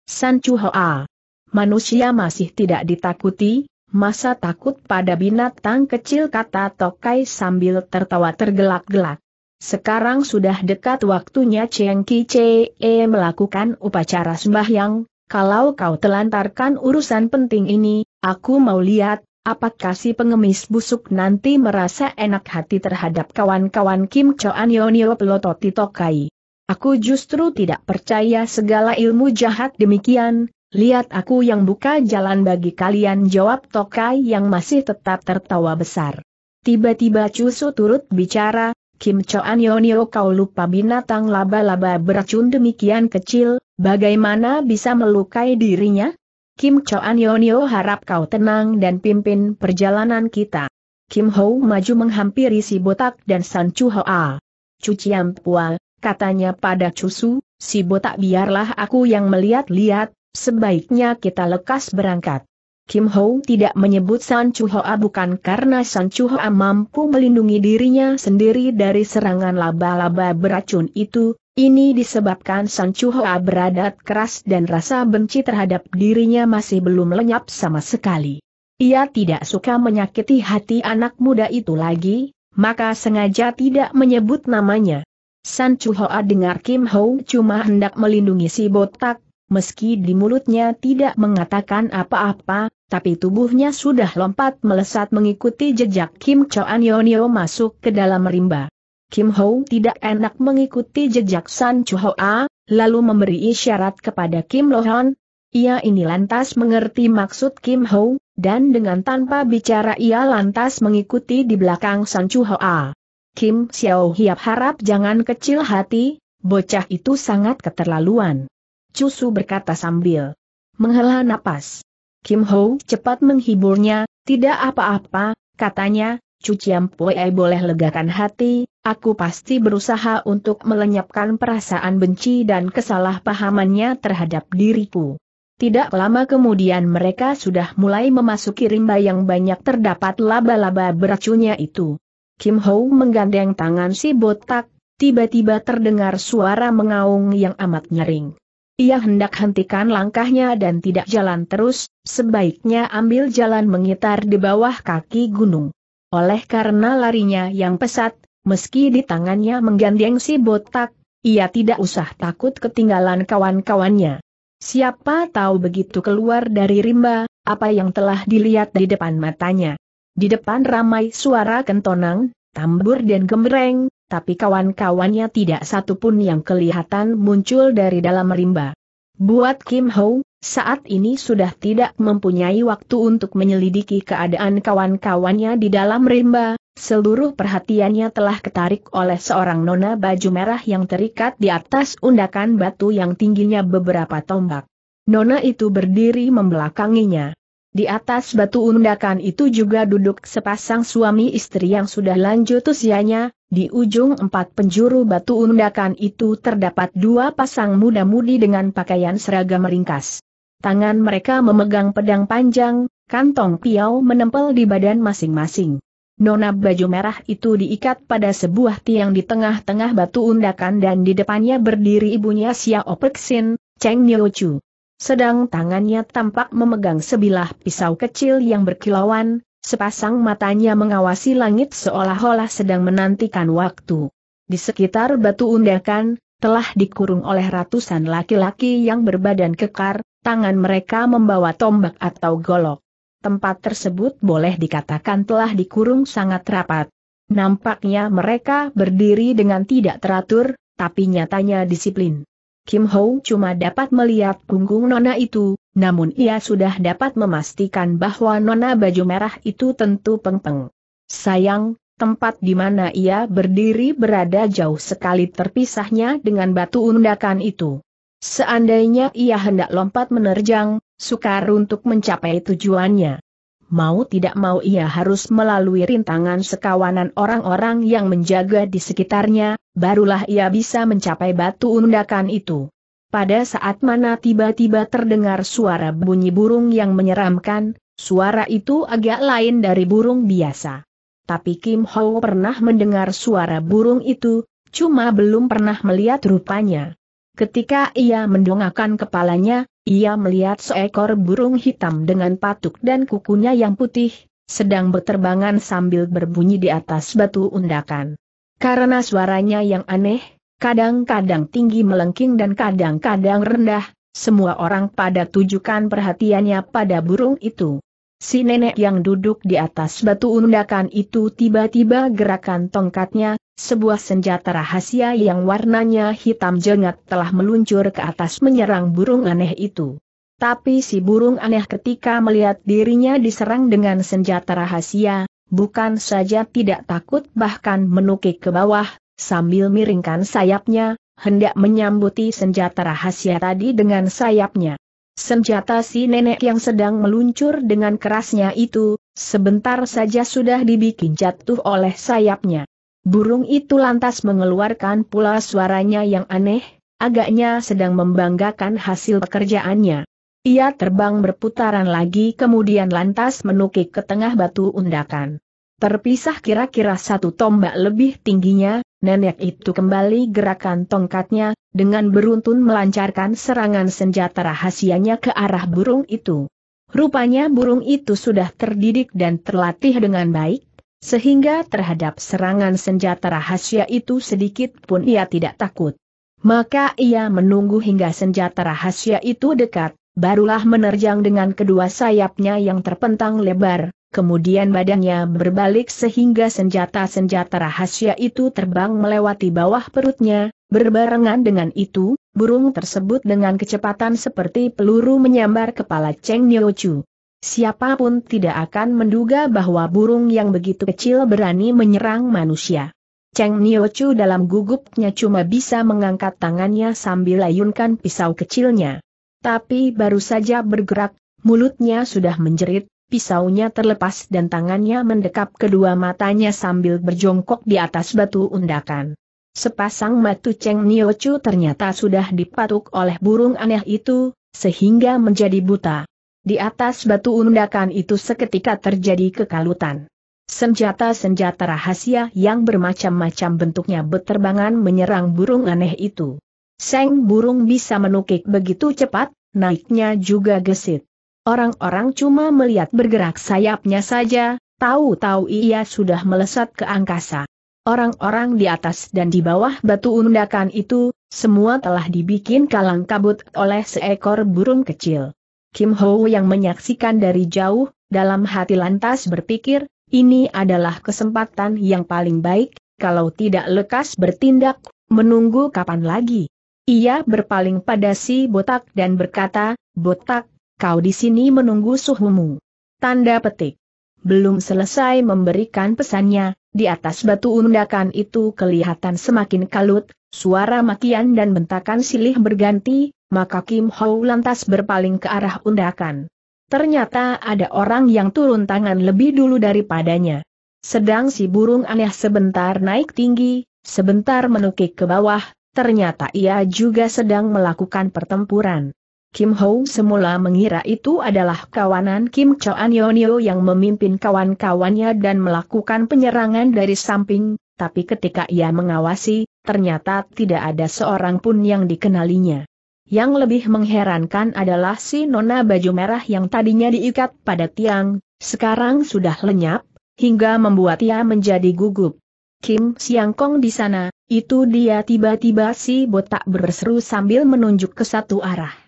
San Chu Hoa. Manusia masih tidak ditakuti, masa takut pada binatang kecil kata Tokai sambil tertawa tergelak-gelak. Sekarang sudah dekat waktunya Cheng Ki Chee melakukan upacara sembahyang, kalau kau telantarkan urusan penting ini, aku mau lihat, Apakah si pengemis busuk nanti merasa enak hati terhadap kawan-kawan Kim Choan Yonio Pelototi Tokai? Aku justru tidak percaya segala ilmu jahat demikian, lihat aku yang buka jalan bagi kalian jawab Tokai yang masih tetap tertawa besar. Tiba-tiba Cusu turut bicara, Kim Choan Yonio kau lupa binatang laba-laba beracun demikian kecil, bagaimana bisa melukai dirinya? Kim Choan Yonyo harap kau tenang dan pimpin perjalanan kita. Kim Ho maju menghampiri si botak dan San Chu Hoa. Ah, Chiam pual, katanya pada Su, si botak biarlah aku yang melihat-lihat, sebaiknya kita lekas berangkat. Kim Ho tidak menyebut San Chu Hoa bukan karena San Chu Hoa mampu melindungi dirinya sendiri dari serangan laba-laba beracun itu, ini disebabkan San Chuhua beradat keras dan rasa benci terhadap dirinya masih belum lenyap sama sekali. Ia tidak suka menyakiti hati anak muda itu lagi, maka sengaja tidak menyebut namanya. San Chuhua dengar Kim Ho cuma hendak melindungi si botak, meski di mulutnya tidak mengatakan apa-apa, tapi tubuhnya sudah lompat melesat mengikuti jejak Kim Choan Yonio masuk ke dalam rimba. Kim Ho tidak enak mengikuti jejak San Chu Hoa, lalu memberi isyarat kepada Kim Lo Hon. Ia ini lantas mengerti maksud Kim Ho, dan dengan tanpa bicara ia lantas mengikuti di belakang San Chu Hoa. Kim Xiao Hiap harap jangan kecil hati, bocah itu sangat keterlaluan. su berkata sambil menghela napas. Kim Ho cepat menghiburnya, tidak apa-apa, katanya, Cuciam Pue boleh legakan hati, aku pasti berusaha untuk melenyapkan perasaan benci dan kesalahpahamannya terhadap diriku. Tidak lama kemudian mereka sudah mulai memasuki rimba yang banyak terdapat laba-laba beracunnya itu. Kim Ho menggandeng tangan si botak, tiba-tiba terdengar suara mengaung yang amat nyering. Ia hendak hentikan langkahnya dan tidak jalan terus, sebaiknya ambil jalan mengitar di bawah kaki gunung. Oleh karena larinya yang pesat, meski di tangannya menggandeng si botak, ia tidak usah takut ketinggalan kawan-kawannya. Siapa tahu begitu keluar dari rimba, apa yang telah dilihat di depan matanya. Di depan ramai suara kentonang, tambur dan gemereng, tapi kawan-kawannya tidak satupun yang kelihatan muncul dari dalam rimba. Buat Kim Ho, saat ini sudah tidak mempunyai waktu untuk menyelidiki keadaan kawan-kawannya di dalam rimba, seluruh perhatiannya telah ketarik oleh seorang nona baju merah yang terikat di atas undakan batu yang tingginya beberapa tombak. Nona itu berdiri membelakanginya. Di atas batu undakan itu juga duduk sepasang suami istri yang sudah lanjut usianya, di ujung empat penjuru batu undakan itu terdapat dua pasang muda-mudi dengan pakaian seragam ringkas. Tangan mereka memegang pedang panjang, kantong piau menempel di badan masing-masing. Nona baju merah itu diikat pada sebuah tiang di tengah-tengah batu undakan dan di depannya berdiri ibunya Xiao Peksin, Cheng Niochu. Sedang tangannya tampak memegang sebilah pisau kecil yang berkilauan, sepasang matanya mengawasi langit seolah-olah sedang menantikan waktu. Di sekitar batu undakan, telah dikurung oleh ratusan laki-laki yang berbadan kekar, tangan mereka membawa tombak atau golok. Tempat tersebut boleh dikatakan telah dikurung sangat rapat. Nampaknya mereka berdiri dengan tidak teratur, tapi nyatanya disiplin. Kim Ho cuma dapat melihat punggung Nona itu, namun ia sudah dapat memastikan bahwa Nona baju merah itu tentu pengpeng. Sayang, tempat di mana ia berdiri berada jauh sekali terpisahnya dengan batu undakan itu. Seandainya ia hendak lompat menerjang, sukar untuk mencapai tujuannya. Mau tidak mau ia harus melalui rintangan sekawanan orang-orang yang menjaga di sekitarnya, barulah ia bisa mencapai batu undakan itu. Pada saat mana tiba-tiba terdengar suara bunyi burung yang menyeramkan, suara itu agak lain dari burung biasa. Tapi Kim Ho pernah mendengar suara burung itu, cuma belum pernah melihat rupanya. Ketika ia mendongakkan kepalanya, ia melihat seekor burung hitam dengan patuk dan kukunya yang putih, sedang berterbangan sambil berbunyi di atas batu undakan. Karena suaranya yang aneh, kadang-kadang tinggi melengking dan kadang-kadang rendah, semua orang pada tujukan perhatiannya pada burung itu. Si nenek yang duduk di atas batu undakan itu tiba-tiba gerakan tongkatnya, sebuah senjata rahasia yang warnanya hitam jengat telah meluncur ke atas menyerang burung aneh itu. Tapi si burung aneh ketika melihat dirinya diserang dengan senjata rahasia, bukan saja tidak takut bahkan menukik ke bawah, sambil miringkan sayapnya, hendak menyambuti senjata rahasia tadi dengan sayapnya. Senjata si nenek yang sedang meluncur dengan kerasnya itu, sebentar saja sudah dibikin jatuh oleh sayapnya. Burung itu lantas mengeluarkan pula suaranya yang aneh, agaknya sedang membanggakan hasil pekerjaannya. Ia terbang berputaran lagi kemudian lantas menukik ke tengah batu undakan. Terpisah kira-kira satu tombak lebih tingginya, nenek itu kembali gerakan tongkatnya, dengan beruntun melancarkan serangan senjata rahasianya ke arah burung itu. Rupanya burung itu sudah terdidik dan terlatih dengan baik, sehingga terhadap serangan senjata rahasia itu sedikit pun ia tidak takut. Maka ia menunggu hingga senjata rahasia itu dekat, barulah menerjang dengan kedua sayapnya yang terpentang lebar, kemudian badannya berbalik sehingga senjata-senjata rahasia itu terbang melewati bawah perutnya, berbarengan dengan itu, burung tersebut dengan kecepatan seperti peluru menyambar kepala Cheng Chu. Siapapun tidak akan menduga bahwa burung yang begitu kecil berani menyerang manusia. Cheng Chu dalam gugupnya cuma bisa mengangkat tangannya sambil layunkan pisau kecilnya. Tapi baru saja bergerak, mulutnya sudah menjerit, pisaunya terlepas dan tangannya mendekap kedua matanya sambil berjongkok di atas batu undakan. Sepasang matu Cheng Niochu ternyata sudah dipatuk oleh burung aneh itu, sehingga menjadi buta. Di atas batu undakan itu seketika terjadi kekalutan. Senjata-senjata rahasia yang bermacam-macam bentuknya beterbangan menyerang burung aneh itu. Seng burung bisa menukik begitu cepat, naiknya juga gesit. Orang-orang cuma melihat bergerak sayapnya saja, tahu-tahu ia sudah melesat ke angkasa. Orang-orang di atas dan di bawah batu undakan itu, semua telah dibikin kalang kabut oleh seekor burung kecil. Kim Ho yang menyaksikan dari jauh, dalam hati lantas berpikir, ini adalah kesempatan yang paling baik, kalau tidak lekas bertindak, menunggu kapan lagi. Ia berpaling pada si botak dan berkata, botak, kau di sini menunggu suhumu. Tanda petik. Belum selesai memberikan pesannya, di atas batu undakan itu kelihatan semakin kalut, suara makian dan bentakan silih berganti, maka Kim Ho lantas berpaling ke arah undakan. Ternyata ada orang yang turun tangan lebih dulu daripadanya. Sedang si burung aneh sebentar naik tinggi, sebentar menukik ke bawah, ternyata ia juga sedang melakukan pertempuran. Kim Ho semula mengira itu adalah kawanan Kim Choan Yonio yang memimpin kawan-kawannya dan melakukan penyerangan dari samping, tapi ketika ia mengawasi, ternyata tidak ada seorang pun yang dikenalinya. Yang lebih mengherankan adalah si nona baju merah yang tadinya diikat pada tiang, sekarang sudah lenyap, hingga membuat ia menjadi gugup. Kim Siang Kong di sana, itu dia tiba-tiba si botak berseru sambil menunjuk ke satu arah.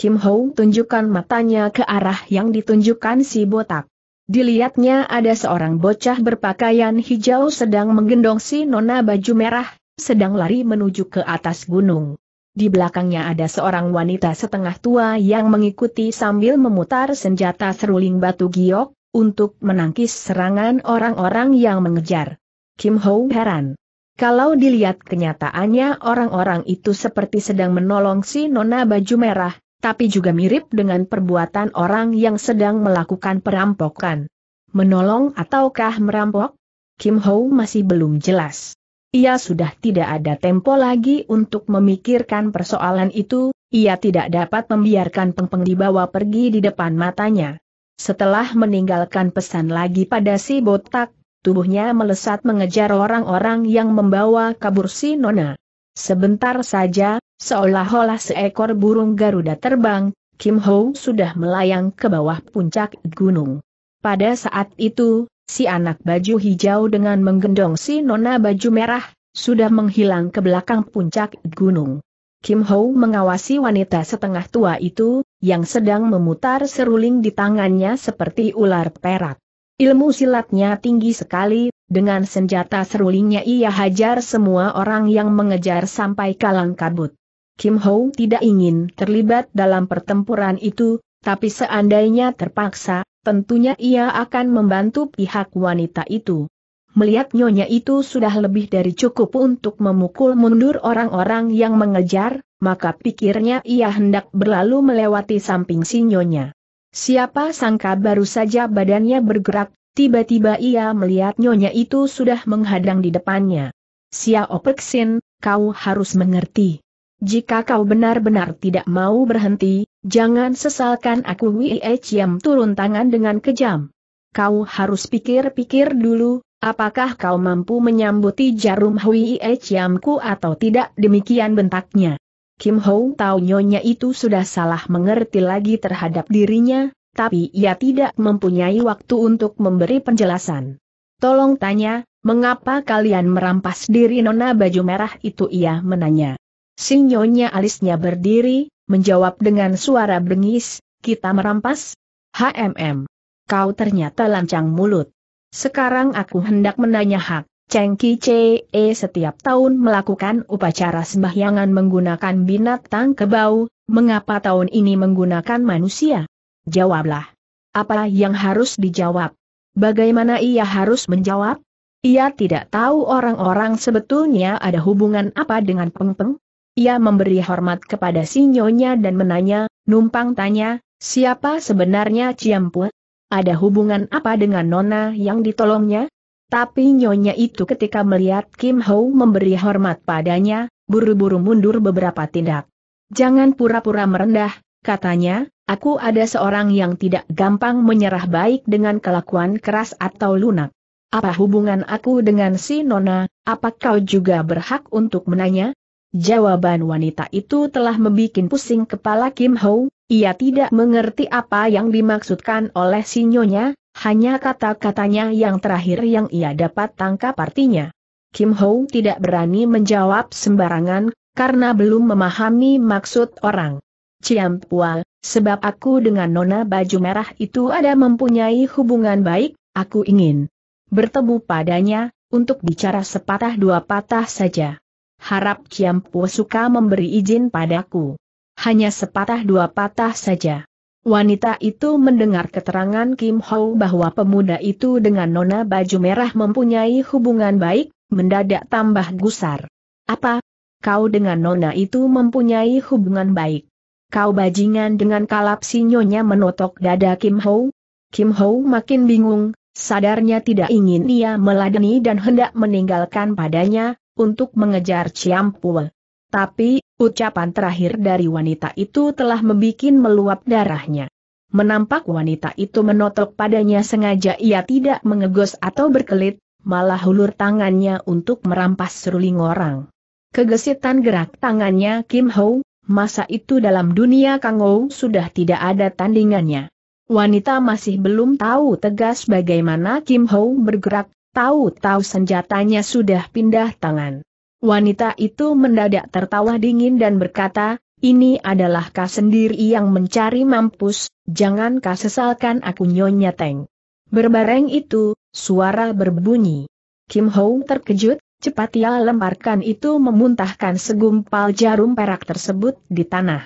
Kim Ho tunjukkan matanya ke arah yang ditunjukkan si botak. Dilihatnya ada seorang bocah berpakaian hijau sedang menggendong si nona baju merah, sedang lari menuju ke atas gunung. Di belakangnya ada seorang wanita setengah tua yang mengikuti sambil memutar senjata seruling batu giok, untuk menangkis serangan orang-orang yang mengejar. Kim Ho heran. Kalau dilihat kenyataannya orang-orang itu seperti sedang menolong si nona baju merah, tapi juga mirip dengan perbuatan orang yang sedang melakukan perampokan. Menolong ataukah merampok? Kim Ho masih belum jelas. Ia sudah tidak ada tempo lagi untuk memikirkan persoalan itu, ia tidak dapat membiarkan Pengpeng dibawa pergi di depan matanya. Setelah meninggalkan pesan lagi pada si botak, tubuhnya melesat mengejar orang-orang yang membawa kabur si Nona. Sebentar saja, seolah-olah seekor burung Garuda terbang, Kim Ho sudah melayang ke bawah puncak gunung. Pada saat itu, si anak baju hijau dengan menggendong si nona baju merah, sudah menghilang ke belakang puncak gunung. Kim Ho mengawasi wanita setengah tua itu, yang sedang memutar seruling di tangannya seperti ular perak. Ilmu silatnya tinggi sekali, dengan senjata serulingnya ia hajar semua orang yang mengejar sampai kalang kabut. Kim Ho tidak ingin terlibat dalam pertempuran itu, tapi seandainya terpaksa, tentunya ia akan membantu pihak wanita itu. Melihat nyonya itu sudah lebih dari cukup untuk memukul mundur orang-orang yang mengejar, maka pikirnya ia hendak berlalu melewati samping si nyonya. Siapa sangka baru saja badannya bergerak, Tiba-tiba ia melihat nyonya itu sudah menghadang di depannya. Xiao Peksin, kau harus mengerti. Jika kau benar-benar tidak mau berhenti, jangan sesalkan aku Wei Chiam turun tangan dengan kejam. Kau harus pikir-pikir dulu, apakah kau mampu menyambuti jarum Wei Chiamku atau tidak demikian bentaknya. Kim Hong tahu nyonya itu sudah salah mengerti lagi terhadap dirinya, tapi ia tidak mempunyai waktu untuk memberi penjelasan. Tolong tanya, mengapa kalian merampas diri nona baju merah itu ia menanya. Sinyonya alisnya berdiri, menjawab dengan suara bengis, kita merampas? HMM. Kau ternyata lancang mulut. Sekarang aku hendak menanya hak. Cheng Ki Chee setiap tahun melakukan upacara sembahyangan menggunakan binatang kebau, mengapa tahun ini menggunakan manusia? jawablah. Apa yang harus dijawab? Bagaimana ia harus menjawab? Ia tidak tahu orang-orang sebetulnya ada hubungan apa dengan Peng Peng. Ia memberi hormat kepada si nyonya dan menanya, numpang tanya, siapa sebenarnya Ciampu? Ada hubungan apa dengan Nona yang ditolongnya? Tapi nyonya itu ketika melihat Kim Ho memberi hormat padanya, buru-buru mundur beberapa tindak. Jangan pura-pura merendah, katanya, Aku ada seorang yang tidak gampang menyerah baik dengan kelakuan keras atau lunak. Apa hubungan aku dengan si Nona, apa kau juga berhak untuk menanya? Jawaban wanita itu telah membuat pusing kepala Kim Ho, ia tidak mengerti apa yang dimaksudkan oleh si Nyonya, hanya kata-katanya yang terakhir yang ia dapat tangkap artinya. Kim Ho tidak berani menjawab sembarangan, karena belum memahami maksud orang. Ciampua, sebab aku dengan nona baju merah itu ada mempunyai hubungan baik, aku ingin bertemu padanya, untuk bicara sepatah dua patah saja. Harap Ciampua suka memberi izin padaku. Hanya sepatah dua patah saja. Wanita itu mendengar keterangan Kim Ho bahwa pemuda itu dengan nona baju merah mempunyai hubungan baik, mendadak tambah gusar. Apa? Kau dengan nona itu mempunyai hubungan baik? Kau bajingan dengan kalap sinyonya menotok dada Kim Ho. Kim Ho makin bingung, sadarnya tidak ingin ia meladeni dan hendak meninggalkan padanya, untuk mengejar Ciampul. Tapi, ucapan terakhir dari wanita itu telah membuat meluap darahnya. Menampak wanita itu menotok padanya sengaja ia tidak mengegos atau berkelit, malah hulur tangannya untuk merampas seruling orang. Kegesitan gerak tangannya Kim Ho masa itu dalam dunia Ou sudah tidak ada tandingannya. Wanita masih belum tahu tegas bagaimana Kim Ho bergerak, tahu-tahu senjatanya sudah pindah tangan. Wanita itu mendadak tertawa dingin dan berkata, ini adalah kau sendiri yang mencari mampus, jangan kau sesalkan aku Nyonya Teng. Berbareng itu, suara berbunyi. Kim Ho terkejut, Cepat ia lemparkan itu memuntahkan segumpal jarum perak tersebut di tanah.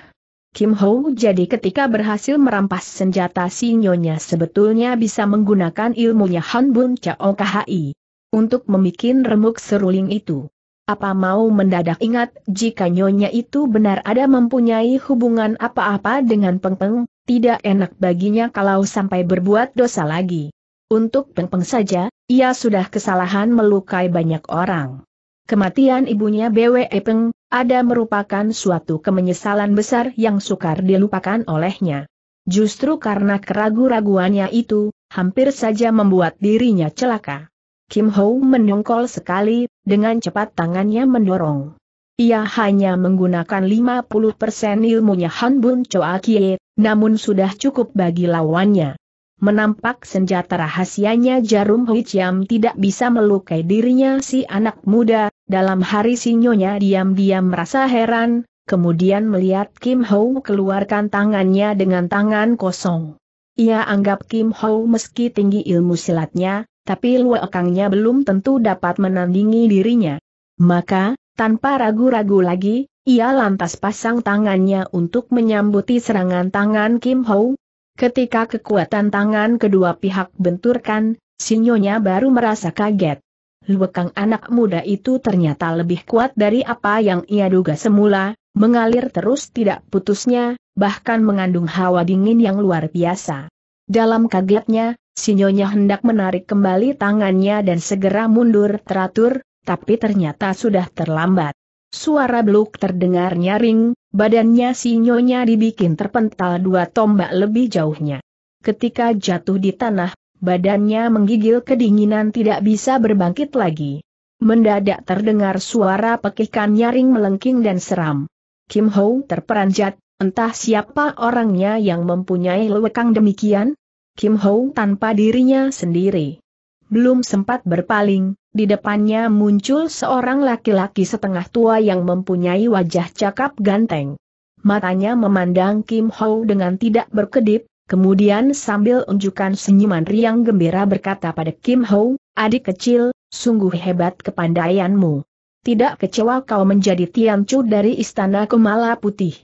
Kim Ho jadi ketika berhasil merampas senjata sinyonya sebetulnya bisa menggunakan ilmunya Han Bun Chao Khi untuk membuat remuk seruling itu. Apa mau mendadak ingat jika nyonya itu benar ada mempunyai hubungan apa-apa dengan Peng Peng, tidak enak baginya kalau sampai berbuat dosa lagi. Untuk Peng saja, ia sudah kesalahan melukai banyak orang. Kematian ibunya BWE Peng, ada merupakan suatu kemenyesalan besar yang sukar dilupakan olehnya. Justru karena keragu-raguannya itu, hampir saja membuat dirinya celaka. Kim Ho menyongkol sekali, dengan cepat tangannya mendorong. Ia hanya menggunakan 50% ilmunya Han Bun Choa Kie, namun sudah cukup bagi lawannya. Menampak senjata rahasianya jarum Huichiam tidak bisa melukai dirinya si anak muda, dalam hari sinyonya diam-diam merasa heran, kemudian melihat Kim Ho keluarkan tangannya dengan tangan kosong. Ia anggap Kim Ho meski tinggi ilmu silatnya, tapi luakangnya belum tentu dapat menandingi dirinya. Maka, tanpa ragu-ragu lagi, ia lantas pasang tangannya untuk menyambuti serangan tangan Kim Ho, Ketika kekuatan tangan kedua pihak benturkan, Sinyonya baru merasa kaget. Luwekang anak muda itu ternyata lebih kuat dari apa yang ia duga semula, mengalir terus tidak putusnya, bahkan mengandung hawa dingin yang luar biasa. Dalam kagetnya, Sinyonya hendak menarik kembali tangannya dan segera mundur teratur, tapi ternyata sudah terlambat. Suara beluk terdengar nyaring, badannya sinyonya dibikin terpental dua tombak lebih jauhnya. Ketika jatuh di tanah, badannya menggigil kedinginan tidak bisa berbangkit lagi. Mendadak terdengar suara pekikan nyaring melengking dan seram. Kim Ho terperanjat, entah siapa orangnya yang mempunyai lewekang demikian? Kim Ho tanpa dirinya sendiri. Belum sempat berpaling, di depannya muncul seorang laki-laki setengah tua yang mempunyai wajah cakap ganteng. Matanya memandang Kim Ho dengan tidak berkedip, kemudian sambil unjukkan senyuman riang gembira berkata pada Kim Ho, adik kecil, sungguh hebat kepandaianmu. Tidak kecewa kau menjadi Tian Chu dari Istana Kemala Putih.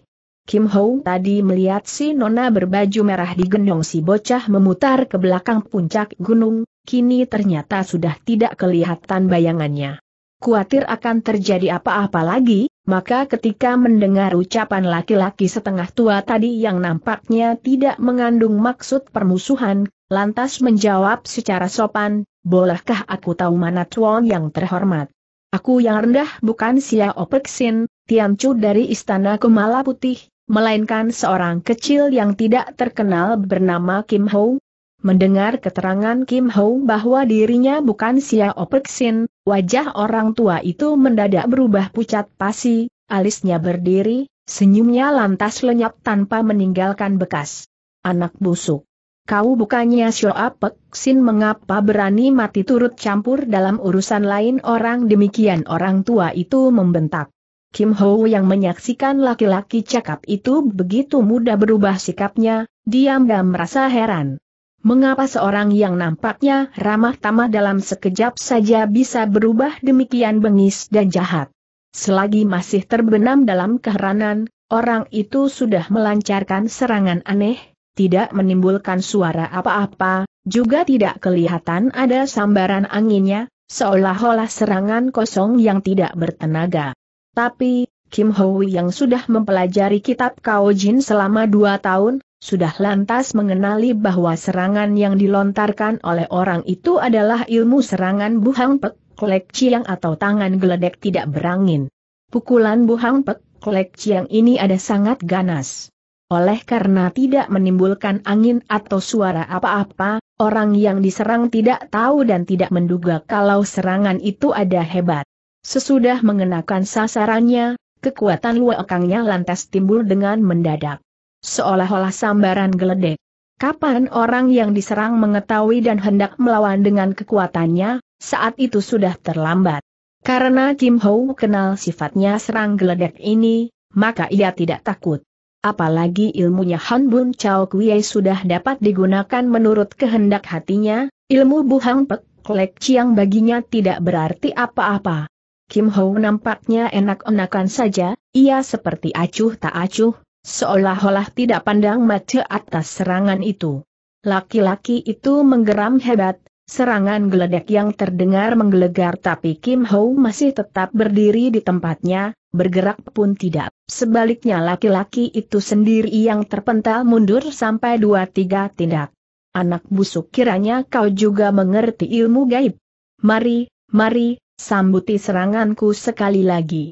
Kim Ho tadi melihat si Nona berbaju merah digendong si bocah memutar ke belakang puncak gunung, kini ternyata sudah tidak kelihatan bayangannya. Kuatir akan terjadi apa-apa lagi, maka ketika mendengar ucapan laki-laki setengah tua tadi yang nampaknya tidak mengandung maksud permusuhan, lantas menjawab secara sopan, bolehkah aku tahu mana tuan yang terhormat? Aku yang rendah bukan sia opexin, Tiancu dari Istana Kumala Putih, melainkan seorang kecil yang tidak terkenal bernama Kim Ho, Mendengar keterangan Kim Ho bahwa dirinya bukan Xiao Opexin, wajah orang tua itu mendadak berubah pucat pasi, alisnya berdiri, senyumnya lantas lenyap tanpa meninggalkan bekas. Anak busuk. Kau bukannya Xiao Opexin mengapa berani mati turut campur dalam urusan lain orang demikian orang tua itu membentak. Kim Ho yang menyaksikan laki-laki cakap itu begitu mudah berubah sikapnya, diam diam merasa heran. Mengapa seorang yang nampaknya ramah tamah dalam sekejap saja bisa berubah demikian bengis dan jahat? Selagi masih terbenam dalam keheranan, orang itu sudah melancarkan serangan aneh, tidak menimbulkan suara apa-apa, juga tidak kelihatan ada sambaran anginnya, seolah-olah serangan kosong yang tidak bertenaga. Tapi, Kim Ho yang sudah mempelajari kitab Kaojin selama dua tahun, sudah lantas mengenali bahwa serangan yang dilontarkan oleh orang itu adalah ilmu serangan buhang pek, kolek ciang atau tangan geledek tidak berangin. Pukulan buhang pek, kolek ciang ini ada sangat ganas. Oleh karena tidak menimbulkan angin atau suara apa-apa, orang yang diserang tidak tahu dan tidak menduga kalau serangan itu ada hebat. Sesudah mengenakan sasarannya, kekuatan luakangnya lantas timbul dengan mendadak. Seolah-olah sambaran geledek. Kapan orang yang diserang mengetahui dan hendak melawan dengan kekuatannya, saat itu sudah terlambat. Karena Kim Ho kenal sifatnya serang geledek ini, maka ia tidak takut. Apalagi ilmunya Han Bun Chao Kuei sudah dapat digunakan menurut kehendak hatinya, ilmu Bu Hang Pek Klek Chiang baginya tidak berarti apa-apa. Kim Ho nampaknya enak-enakan saja, ia seperti acuh tak acuh, Seolah-olah tidak pandang mata atas serangan itu. Laki-laki itu menggeram hebat, serangan geledek yang terdengar menggelegar tapi Kim Ho masih tetap berdiri di tempatnya, bergerak pun tidak. Sebaliknya laki-laki itu sendiri yang terpental mundur sampai dua tiga tindak. Anak busuk kiranya kau juga mengerti ilmu gaib. Mari, mari, sambuti seranganku sekali lagi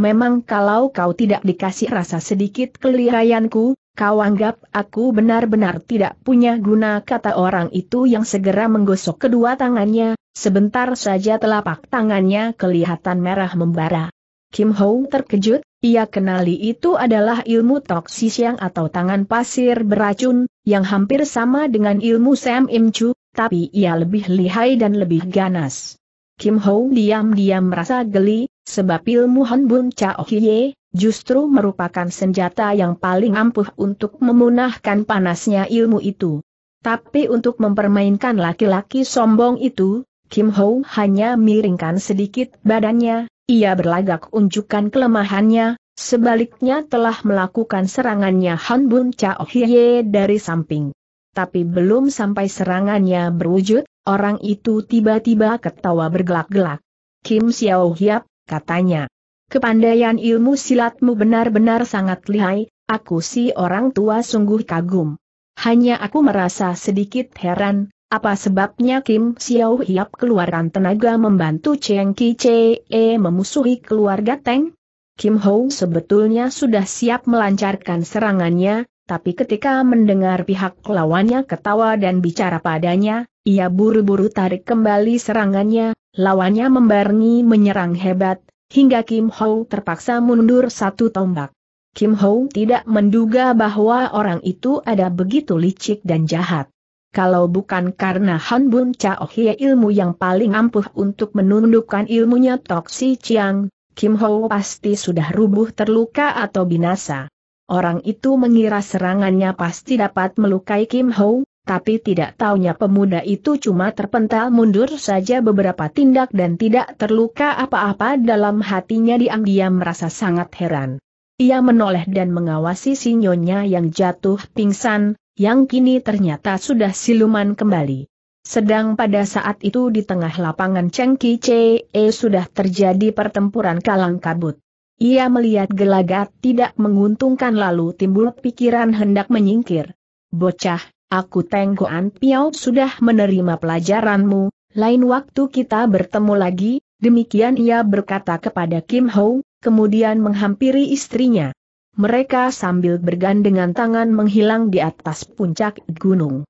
memang kalau kau tidak dikasih rasa sedikit kelirayanku, kau anggap aku benar-benar tidak punya guna kata orang itu yang segera menggosok kedua tangannya, sebentar saja telapak tangannya kelihatan merah membara. Kim Ho terkejut, ia kenali itu adalah ilmu toksis yang atau tangan pasir beracun, yang hampir sama dengan ilmu Sam Im Chu, tapi ia lebih lihai dan lebih ganas. Kim Ho diam-diam merasa geli, sebab ilmu Hanbun Chao Hye justru merupakan senjata yang paling ampuh untuk memunahkan panasnya ilmu itu. Tapi untuk mempermainkan laki-laki sombong itu, Kim Ho hanya miringkan sedikit badannya, ia berlagak unjukkan kelemahannya, sebaliknya telah melakukan serangannya Han Bun Chao Hye dari samping. Tapi belum sampai serangannya berwujud, orang itu tiba-tiba ketawa bergelak-gelak. Kim Xiao Hyap katanya. Kepandaian ilmu silatmu benar-benar sangat lihai, aku si orang tua sungguh kagum. Hanya aku merasa sedikit heran, apa sebabnya Kim Xiao Hiap keluaran tenaga membantu Cheng Ki Chee memusuhi keluarga Teng? Kim Ho sebetulnya sudah siap melancarkan serangannya, tapi ketika mendengar pihak lawannya ketawa dan bicara padanya, ia buru-buru tarik kembali serangannya, Lawannya membarengi menyerang hebat, hingga Kim Ho terpaksa mundur satu tombak. Kim Ho tidak menduga bahwa orang itu ada begitu licik dan jahat. Kalau bukan karena Han Bun Chao oh Hie ilmu yang paling ampuh untuk menundukkan ilmunya Tok Si Chiang, Kim Ho pasti sudah rubuh terluka atau binasa. Orang itu mengira serangannya pasti dapat melukai Kim Ho, tapi tidak taunya pemuda itu cuma terpental mundur saja beberapa tindak dan tidak terluka apa-apa dalam hatinya diam-diam merasa sangat heran. Ia menoleh dan mengawasi sinyonya yang jatuh pingsan, yang kini ternyata sudah siluman kembali. Sedang pada saat itu di tengah lapangan Chengki C.E. Eh, sudah terjadi pertempuran kalang kabut. Ia melihat gelagat tidak menguntungkan lalu timbul pikiran hendak menyingkir. Bocah, Aku Tengguan Piao sudah menerima pelajaranmu, lain waktu kita bertemu lagi, demikian ia berkata kepada Kim Ho, kemudian menghampiri istrinya. Mereka sambil bergandengan tangan menghilang di atas puncak gunung.